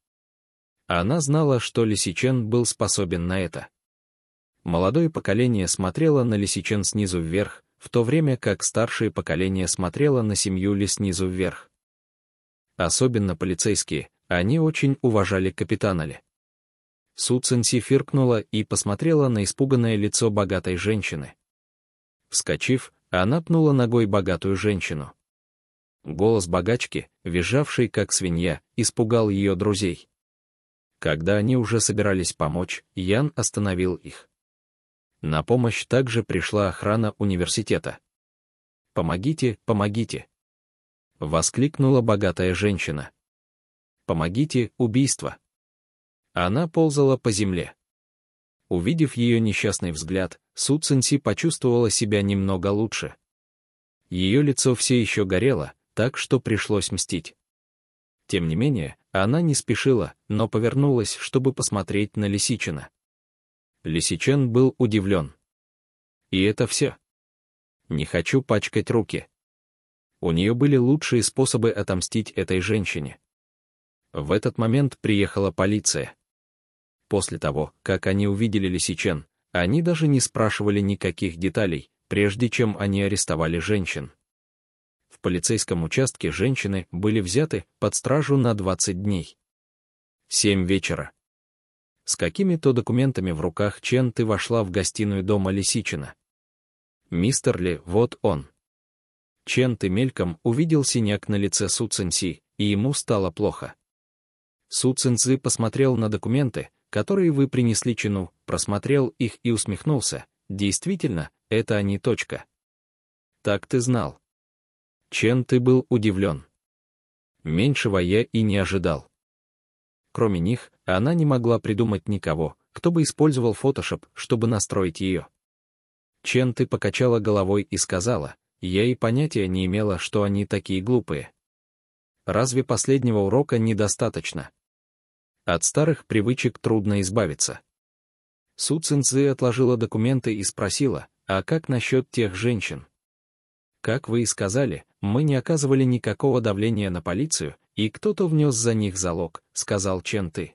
Она знала, что Лисичен был способен на это. Молодое поколение смотрело на Лисичен снизу вверх, в то время как старшее поколение смотрело на семью Ли снизу вверх. Особенно полицейские, они очень уважали капитана Ли. Су Цинси фыркнула и посмотрела на испуганное лицо богатой женщины. Вскочив, она пнула ногой богатую женщину. Голос богачки, визжавший как свинья, испугал ее друзей. Когда они уже собирались помочь, Ян остановил их. На помощь также пришла охрана университета. «Помогите, помогите!» — воскликнула богатая женщина. «Помогите, убийство!» Она ползала по земле. Увидев ее несчастный взгляд, Су Цинси почувствовала себя немного лучше. Ее лицо все еще горело, так что пришлось мстить. Тем не менее, она не спешила, но повернулась, чтобы посмотреть на Лисичина. Лисичен был удивлен. И это все. Не хочу пачкать руки. У нее были лучшие способы отомстить этой женщине. В этот момент приехала полиция после того, как они увидели Лисичен, они даже не спрашивали никаких деталей, прежде чем они арестовали женщин. В полицейском участке женщины были взяты под стражу на 20 дней. 7 вечера. С какими-то документами в руках Чен ты вошла в гостиную дома Лисичина. Мистер Ли, вот он. Чен ты мельком увидел синяк на лице Су Цинси, и ему стало плохо. Су Цинцзы посмотрел на документы, которые вы принесли чину, просмотрел их и усмехнулся. Действительно, это они точка. Так ты знал. Чен ты был удивлен? Меньшего я и не ожидал. Кроме них, она не могла придумать никого, кто бы использовал Photoshop, чтобы настроить ее. Чен ты покачала головой и сказала, я и понятия не имела, что они такие глупые. Разве последнего урока недостаточно? От старых привычек трудно избавиться. Су Цинцзы отложила документы и спросила, а как насчет тех женщин? Как вы и сказали, мы не оказывали никакого давления на полицию, и кто-то внес за них залог, сказал Чен Ты.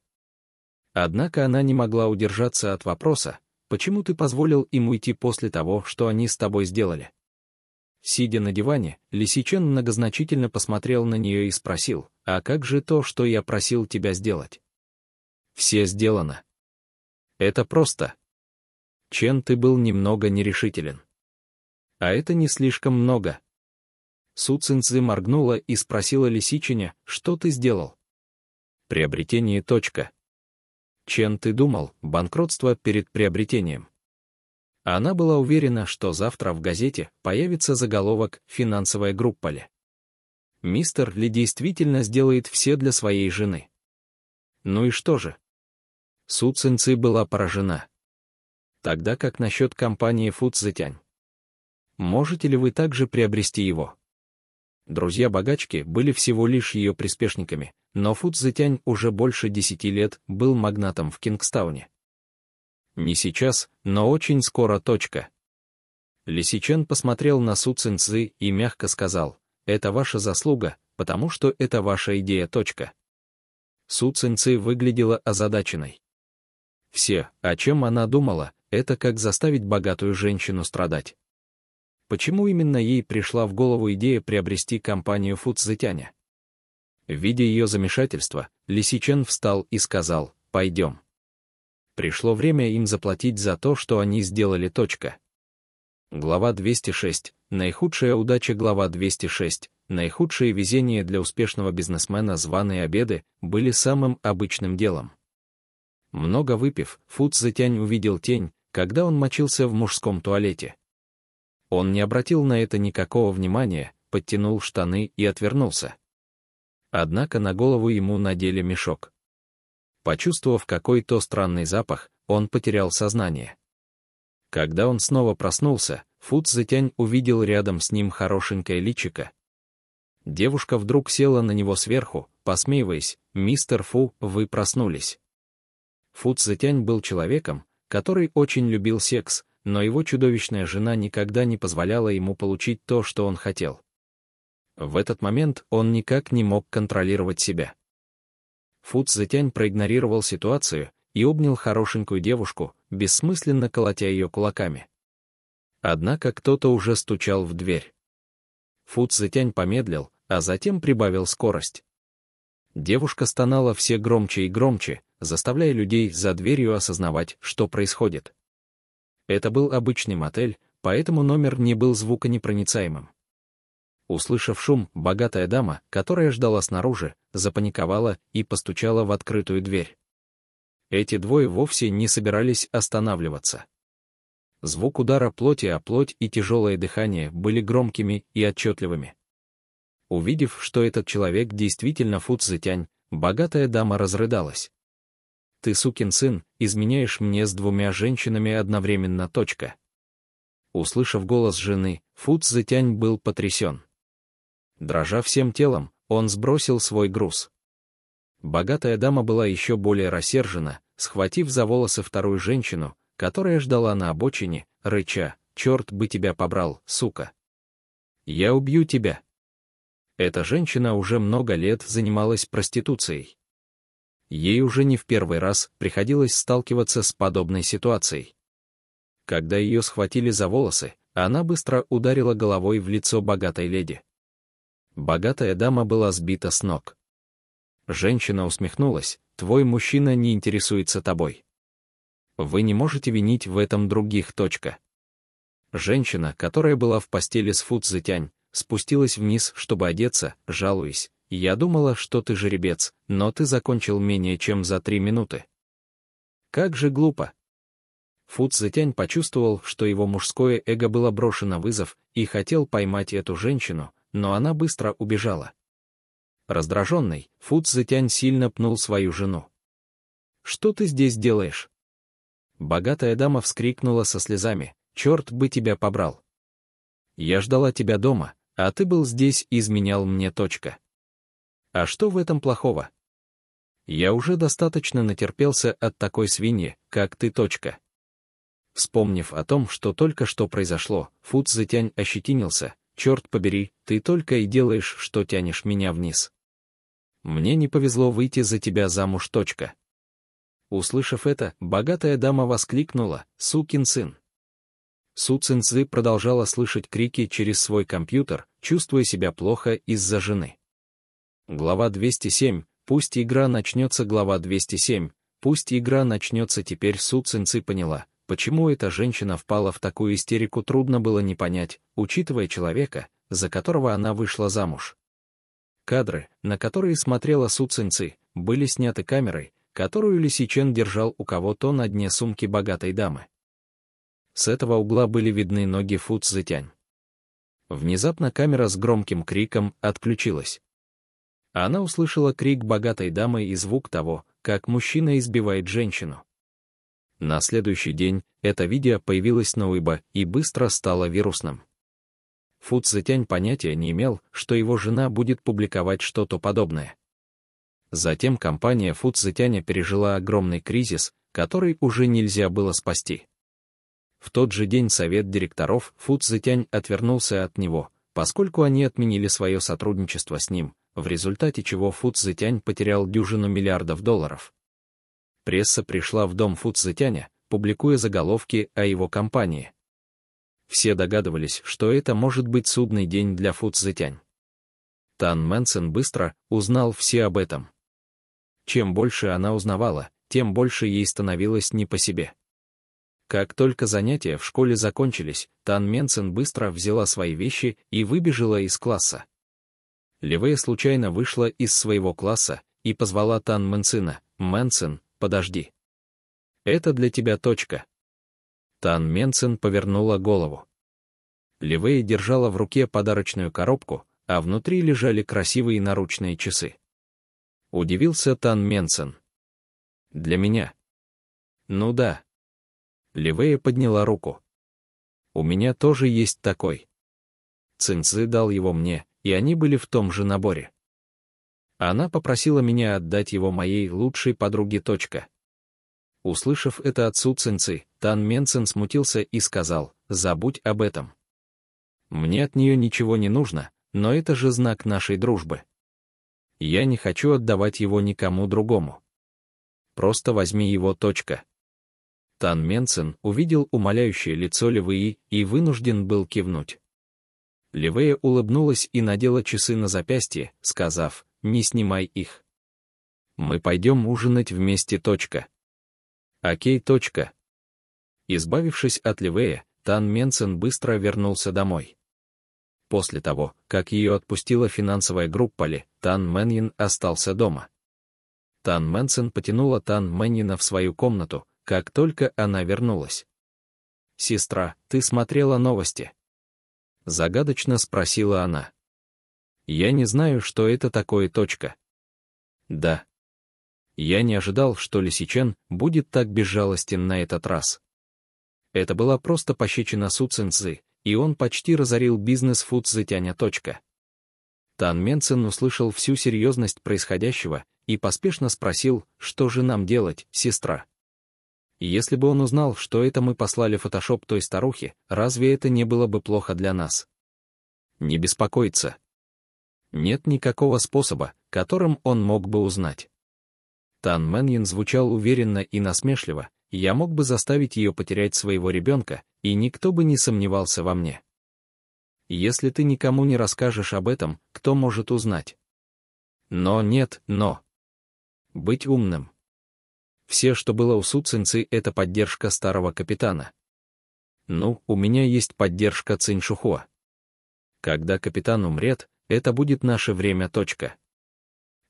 Однако она не могла удержаться от вопроса, почему ты позволил им уйти после того, что они с тобой сделали? Сидя на диване, Лисичен многозначительно посмотрел на нее и спросил, а как же то, что я просил тебя сделать? Все сделано. Это просто. Чен, ты был немного нерешителен. А это не слишком много. Су Цинцзы моргнула и спросила Лисичиня, что ты сделал? Приобретение точка. Чен, ты думал, банкротство перед приобретением. Она была уверена, что завтра в газете появится заголовок «Финансовая группа ли». Мистер Ли действительно сделает все для своей жены. Ну и что же? Су была поражена. Тогда как насчет компании Фудзитянь? Можете ли вы также приобрести его? Друзья богачки были всего лишь ее приспешниками, но Фудзитянь уже больше десяти лет был магнатом в Кингстауне. Не сейчас, но очень скоро точка. Лисичен посмотрел на Су и мягко сказал, «Это ваша заслуга, потому что это ваша идея. Точка». Су выглядела озадаченной. Все, о чем она думала, это как заставить богатую женщину страдать. Почему именно ей пришла в голову идея приобрести компанию Фудзитяня? Видя ее замешательство, Лисичен встал и сказал «Пойдем». Пришло время им заплатить за то, что они сделали точка. Глава 206. Наихудшая удача глава 206. Наихудшее везение для успешного бизнесмена званые обеды были самым обычным делом. Много выпив, Фудзетянь увидел тень, когда он мочился в мужском туалете. Он не обратил на это никакого внимания, подтянул штаны и отвернулся. Однако на голову ему надели мешок. Почувствовав какой-то странный запах, он потерял сознание. Когда он снова проснулся, Фу увидел рядом с ним хорошенькое личико. Девушка вдруг села на него сверху, посмеиваясь, «Мистер Фу, вы проснулись». Фу Цзэтянь был человеком, который очень любил секс, но его чудовищная жена никогда не позволяла ему получить то, что он хотел. В этот момент он никак не мог контролировать себя. Фу Цзэтянь проигнорировал ситуацию и обнял хорошенькую девушку, бессмысленно колотя ее кулаками. Однако кто-то уже стучал в дверь. Фу Цзэтянь помедлил, а затем прибавил скорость. Девушка стонала все громче и громче, заставляя людей за дверью осознавать, что происходит. Это был обычный мотель, поэтому номер не был звуконепроницаемым. Услышав шум, богатая дама, которая ждала снаружи, запаниковала и постучала в открытую дверь. Эти двое вовсе не собирались останавливаться. Звук удара плоти о плоть и тяжелое дыхание были громкими и отчетливыми. Увидев, что этот человек действительно Фуцзитянь, богатая дама разрыдалась. «Ты, сукин сын, изменяешь мне с двумя женщинами одновременно, точка». Услышав голос жены, Фуцзитянь был потрясен. Дрожа всем телом, он сбросил свой груз. Богатая дама была еще более рассержена, схватив за волосы вторую женщину, которая ждала на обочине, рыча, «Черт бы тебя побрал, сука!» «Я убью тебя!» Эта женщина уже много лет занималась проституцией. Ей уже не в первый раз приходилось сталкиваться с подобной ситуацией. Когда ее схватили за волосы, она быстро ударила головой в лицо богатой леди. Богатая дама была сбита с ног. Женщина усмехнулась, твой мужчина не интересуется тобой. Вы не можете винить в этом других. Точка. Женщина, которая была в постели с Фудзитянь, спустилась вниз, чтобы одеться, жалуясь. «Я думала, что ты жеребец, но ты закончил менее чем за три минуты». Как же глупо. Фу Цзэтянь почувствовал, что его мужское эго было брошено вызов, и хотел поймать эту женщину, но она быстро убежала. Раздраженный, Фу Цзэтянь сильно пнул свою жену. «Что ты здесь делаешь?» Богатая дама вскрикнула со слезами. «Черт бы тебя побрал!» «Я ждала тебя дома, а ты был здесь и изменял мне точка. А что в этом плохого? Я уже достаточно натерпелся от такой свиньи, как ты точка. Вспомнив о том, что только что произошло, Фуд Зетянь ощетинился. «Черт побери, ты только и делаешь, что тянешь меня вниз. Мне не повезло выйти за тебя замуж, точка». Услышав это, богатая дама воскликнула, «Сукин сын, Су Цинцзы продолжала слышать крики через свой компьютер, чувствуя себя плохо из-за жены. Глава 207. Пусть игра начнется. Глава 207. Пусть игра начнется. Теперь Су Цинцы поняла, почему эта женщина впала в такую истерику, трудно было не понять, учитывая человека, за которого она вышла замуж. Кадры, на которые смотрела Су Цинцы, были сняты камерой, которую Лисичен держал у кого-то на дне сумки богатой дамы. С этого угла были видны ноги Фуцзетянь. Внезапно камера с громким криком отключилась. Она услышала крик богатой дамы и звук того, как мужчина избивает женщину. На следующий день это видео появилось на Уиба и быстро стало вирусным. Фу Цзэтянь понятия не имел, что его жена будет публиковать что-то подобное. Затем компания Фу Цзэтяня пережила огромный кризис, который уже нельзя было спасти. В тот же день совет директоров Фудзитянь отвернулся от него, поскольку они отменили свое сотрудничество с ним, в результате чего Фудзитянь потерял дюжину миллиардов долларов. Пресса пришла в дом Фудзитяня, публикуя заголовки о его компании. Все догадывались, что это может быть судный день для Фудзитянь. Тан Мэнсон быстро узнал все об этом. Чем больше она узнавала, тем больше ей становилось не по себе. Как только занятия в школе закончились, Тан Менцен быстро взяла свои вещи и выбежала из класса. Левея случайно вышла из своего класса и позвала Тан Менцина. «Менцин, подожди. Это для тебя точка». Тан Менцин повернула голову. Левея держала в руке подарочную коробку, а внутри лежали красивые наручные часы. Удивился Тан Менцен. «Для меня». «Ну да, Ливея подняла руку. «У меня тоже есть такой». Цинцы дал его мне, и они были в том же наборе. Она попросила меня отдать его моей лучшей подруге. Точка. Услышав это от Цинцы, Тан Менцин смутился и сказал, «Забудь об этом». «Мне от нее ничего не нужно, но это же знак нашей дружбы. Я не хочу отдавать его никому другому. Просто возьми его. Точка. Тан Менцен увидел умоляющее лицо Левеи и вынужден был кивнуть. Левея улыбнулась и надела часы на запястье, сказав, «Не снимай их. Мы пойдем ужинать вместе. Точка. Окей. Точка». Избавившись от Ливея, Тан Менцен быстро вернулся домой. После того, как ее отпустила финансовая группа Ли, Тан Мэньин остался дома. Тан Мэнсен потянула Тан Мэньина в свою комнату, как только она вернулась. «Сестра, ты смотрела новости?» Загадочно спросила она. «Я не знаю, что это такое точка». «Да». Я не ожидал, что Лисичен будет так безжалостен на этот раз. Это была просто пощечина Су Цинцы, и он почти разорил бизнес Фудзитяня. Точка. Тан Менцин услышал всю серьезность происходящего и поспешно спросил, что же нам делать, сестра если бы он узнал, что это мы послали фотошоп той старухе, разве это не было бы плохо для нас? Не беспокоиться. Нет никакого способа, которым он мог бы узнать. Тан Мэньин звучал уверенно и насмешливо, я мог бы заставить ее потерять своего ребенка, и никто бы не сомневался во мне. Если ты никому не расскажешь об этом, кто может узнать? Но нет, но. Быть умным. Все, что было у Суцинцы, это поддержка старого капитана. Ну, у меня есть поддержка Циншухуа. Когда капитан умрет, это будет наше время. Точка.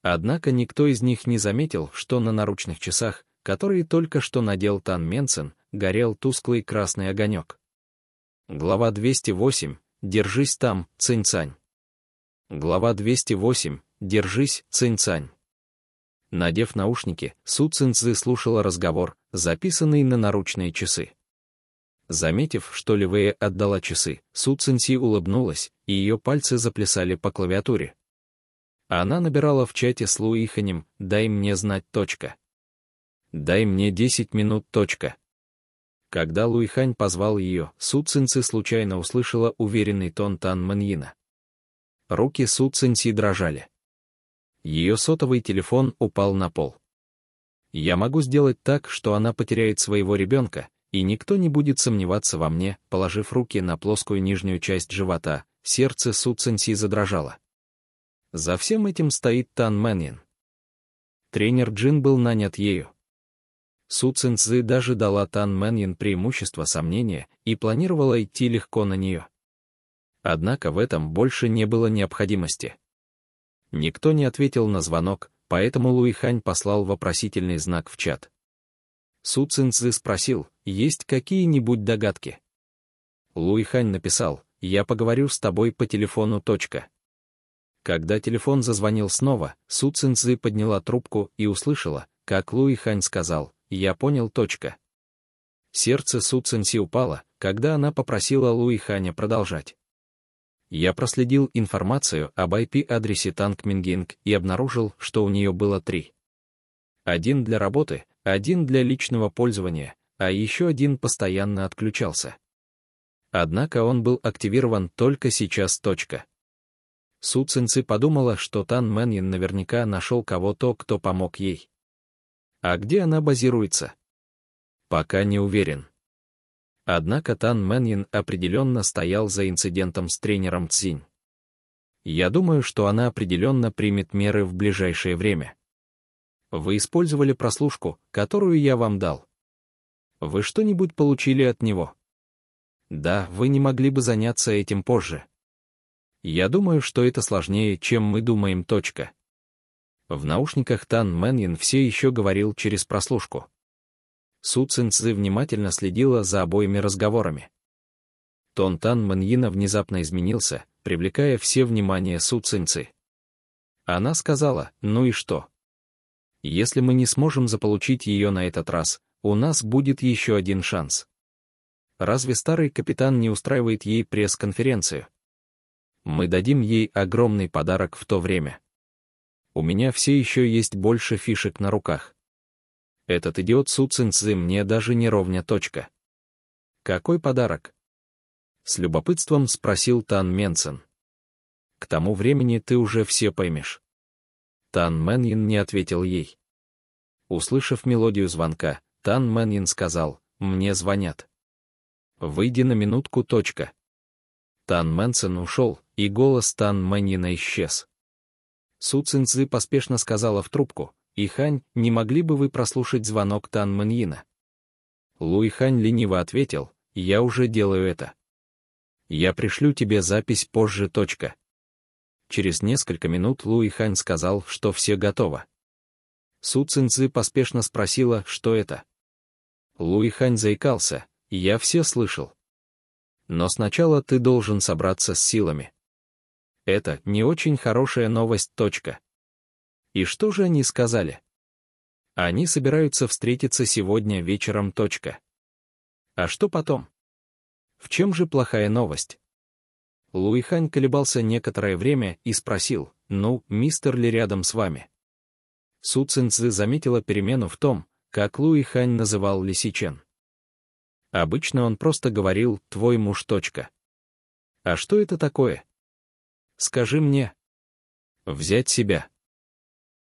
Однако никто из них не заметил, что на наручных часах, которые только что надел Тан Менсен, горел тусклый красный огонек. Глава 208. Держись там, Цинцань. Глава 208. Держись, Цинцань. Надев наушники, Су Цинцзы слушала разговор, записанный на наручные часы. Заметив, что Ливея отдала часы, Су Цинси улыбнулась, и ее пальцы заплясали по клавиатуре. Она набирала в чате с Луиханем «Дай мне знать точка». «Дай мне 10 минут точка». Когда Луихань позвал ее, Су Цинци случайно услышала уверенный тон Тан Маньина. Руки Су Цинси дрожали. Ее сотовый телефон упал на пол. Я могу сделать так, что она потеряет своего ребенка, и никто не будет сомневаться во мне, положив руки на плоскую нижнюю часть живота, сердце Су Цинси задрожало. За всем этим стоит Тан Мэнин. Тренер Джин был нанят ею. Су Цинцзы даже дала Тан Мэнин преимущество сомнения и планировала идти легко на нее. Однако в этом больше не было необходимости. Никто не ответил на звонок, поэтому Луихань послал вопросительный знак в чат. Су Цинцзы спросил, есть какие-нибудь догадки? Луихань написал, я поговорю с тобой по телефону. Точка. Когда телефон зазвонил снова, Су Цинцзы подняла трубку и услышала, как Луихань сказал, я понял. Точка. Сердце Су Цинси упало, когда она попросила Луиханя продолжать я проследил информацию об IP-адресе Танк Мингинг и обнаружил, что у нее было три. Один для работы, один для личного пользования, а еще один постоянно отключался. Однако он был активирован только сейчас точка. Су Цинцы подумала, что Тан Мэнин наверняка нашел кого-то, кто помог ей. А где она базируется? Пока не уверен. Однако Тан Мэньин определенно стоял за инцидентом с тренером Цинь. Я думаю, что она определенно примет меры в ближайшее время. Вы использовали прослушку, которую я вам дал. Вы что-нибудь получили от него? Да, вы не могли бы заняться этим позже. Я думаю, что это сложнее, чем мы думаем. Точка. В наушниках Тан Мэньин все еще говорил через прослушку. Су Цинцы внимательно следила за обоими разговорами. Тон Тан Мэньина внезапно изменился, привлекая все внимание Су Цинцы. Она сказала, ну и что? Если мы не сможем заполучить ее на этот раз, у нас будет еще один шанс. Разве старый капитан не устраивает ей пресс-конференцию? Мы дадим ей огромный подарок в то время. У меня все еще есть больше фишек на руках. Этот идиот Су Цинцы мне даже не ровня точка. Какой подарок? С любопытством спросил Тан Менсен. К тому времени ты уже все поймешь. Тан Мэнин не ответил ей. Услышав мелодию звонка, Тан Мэнин сказал, «Мне звонят». «Выйди на минутку, точка». Тан Мэнсен ушел, и голос Тан Мэнина исчез. Су Цинцзы поспешно сказала в трубку, и Хань, не могли бы вы прослушать звонок Тан Мэньина? Луи Хань лениво ответил, я уже делаю это. Я пришлю тебе запись позже. Точка. Через несколько минут Луи Хань сказал, что все готово. Су Цинцы поспешно спросила, что это. Луи Хань заикался, я все слышал. Но сначала ты должен собраться с силами. Это не очень хорошая новость. Точка. И что же они сказали? Они собираются встретиться сегодня вечером. Точка. А что потом? В чем же плохая новость? Луихань колебался некоторое время и спросил, «Ну, мистер ли рядом с вами?» Су Цинцзы заметила перемену в том, как Луихань называл Лисичен. Обычно он просто говорил «твой муж. Точка». А что это такое? Скажи мне. Взять себя.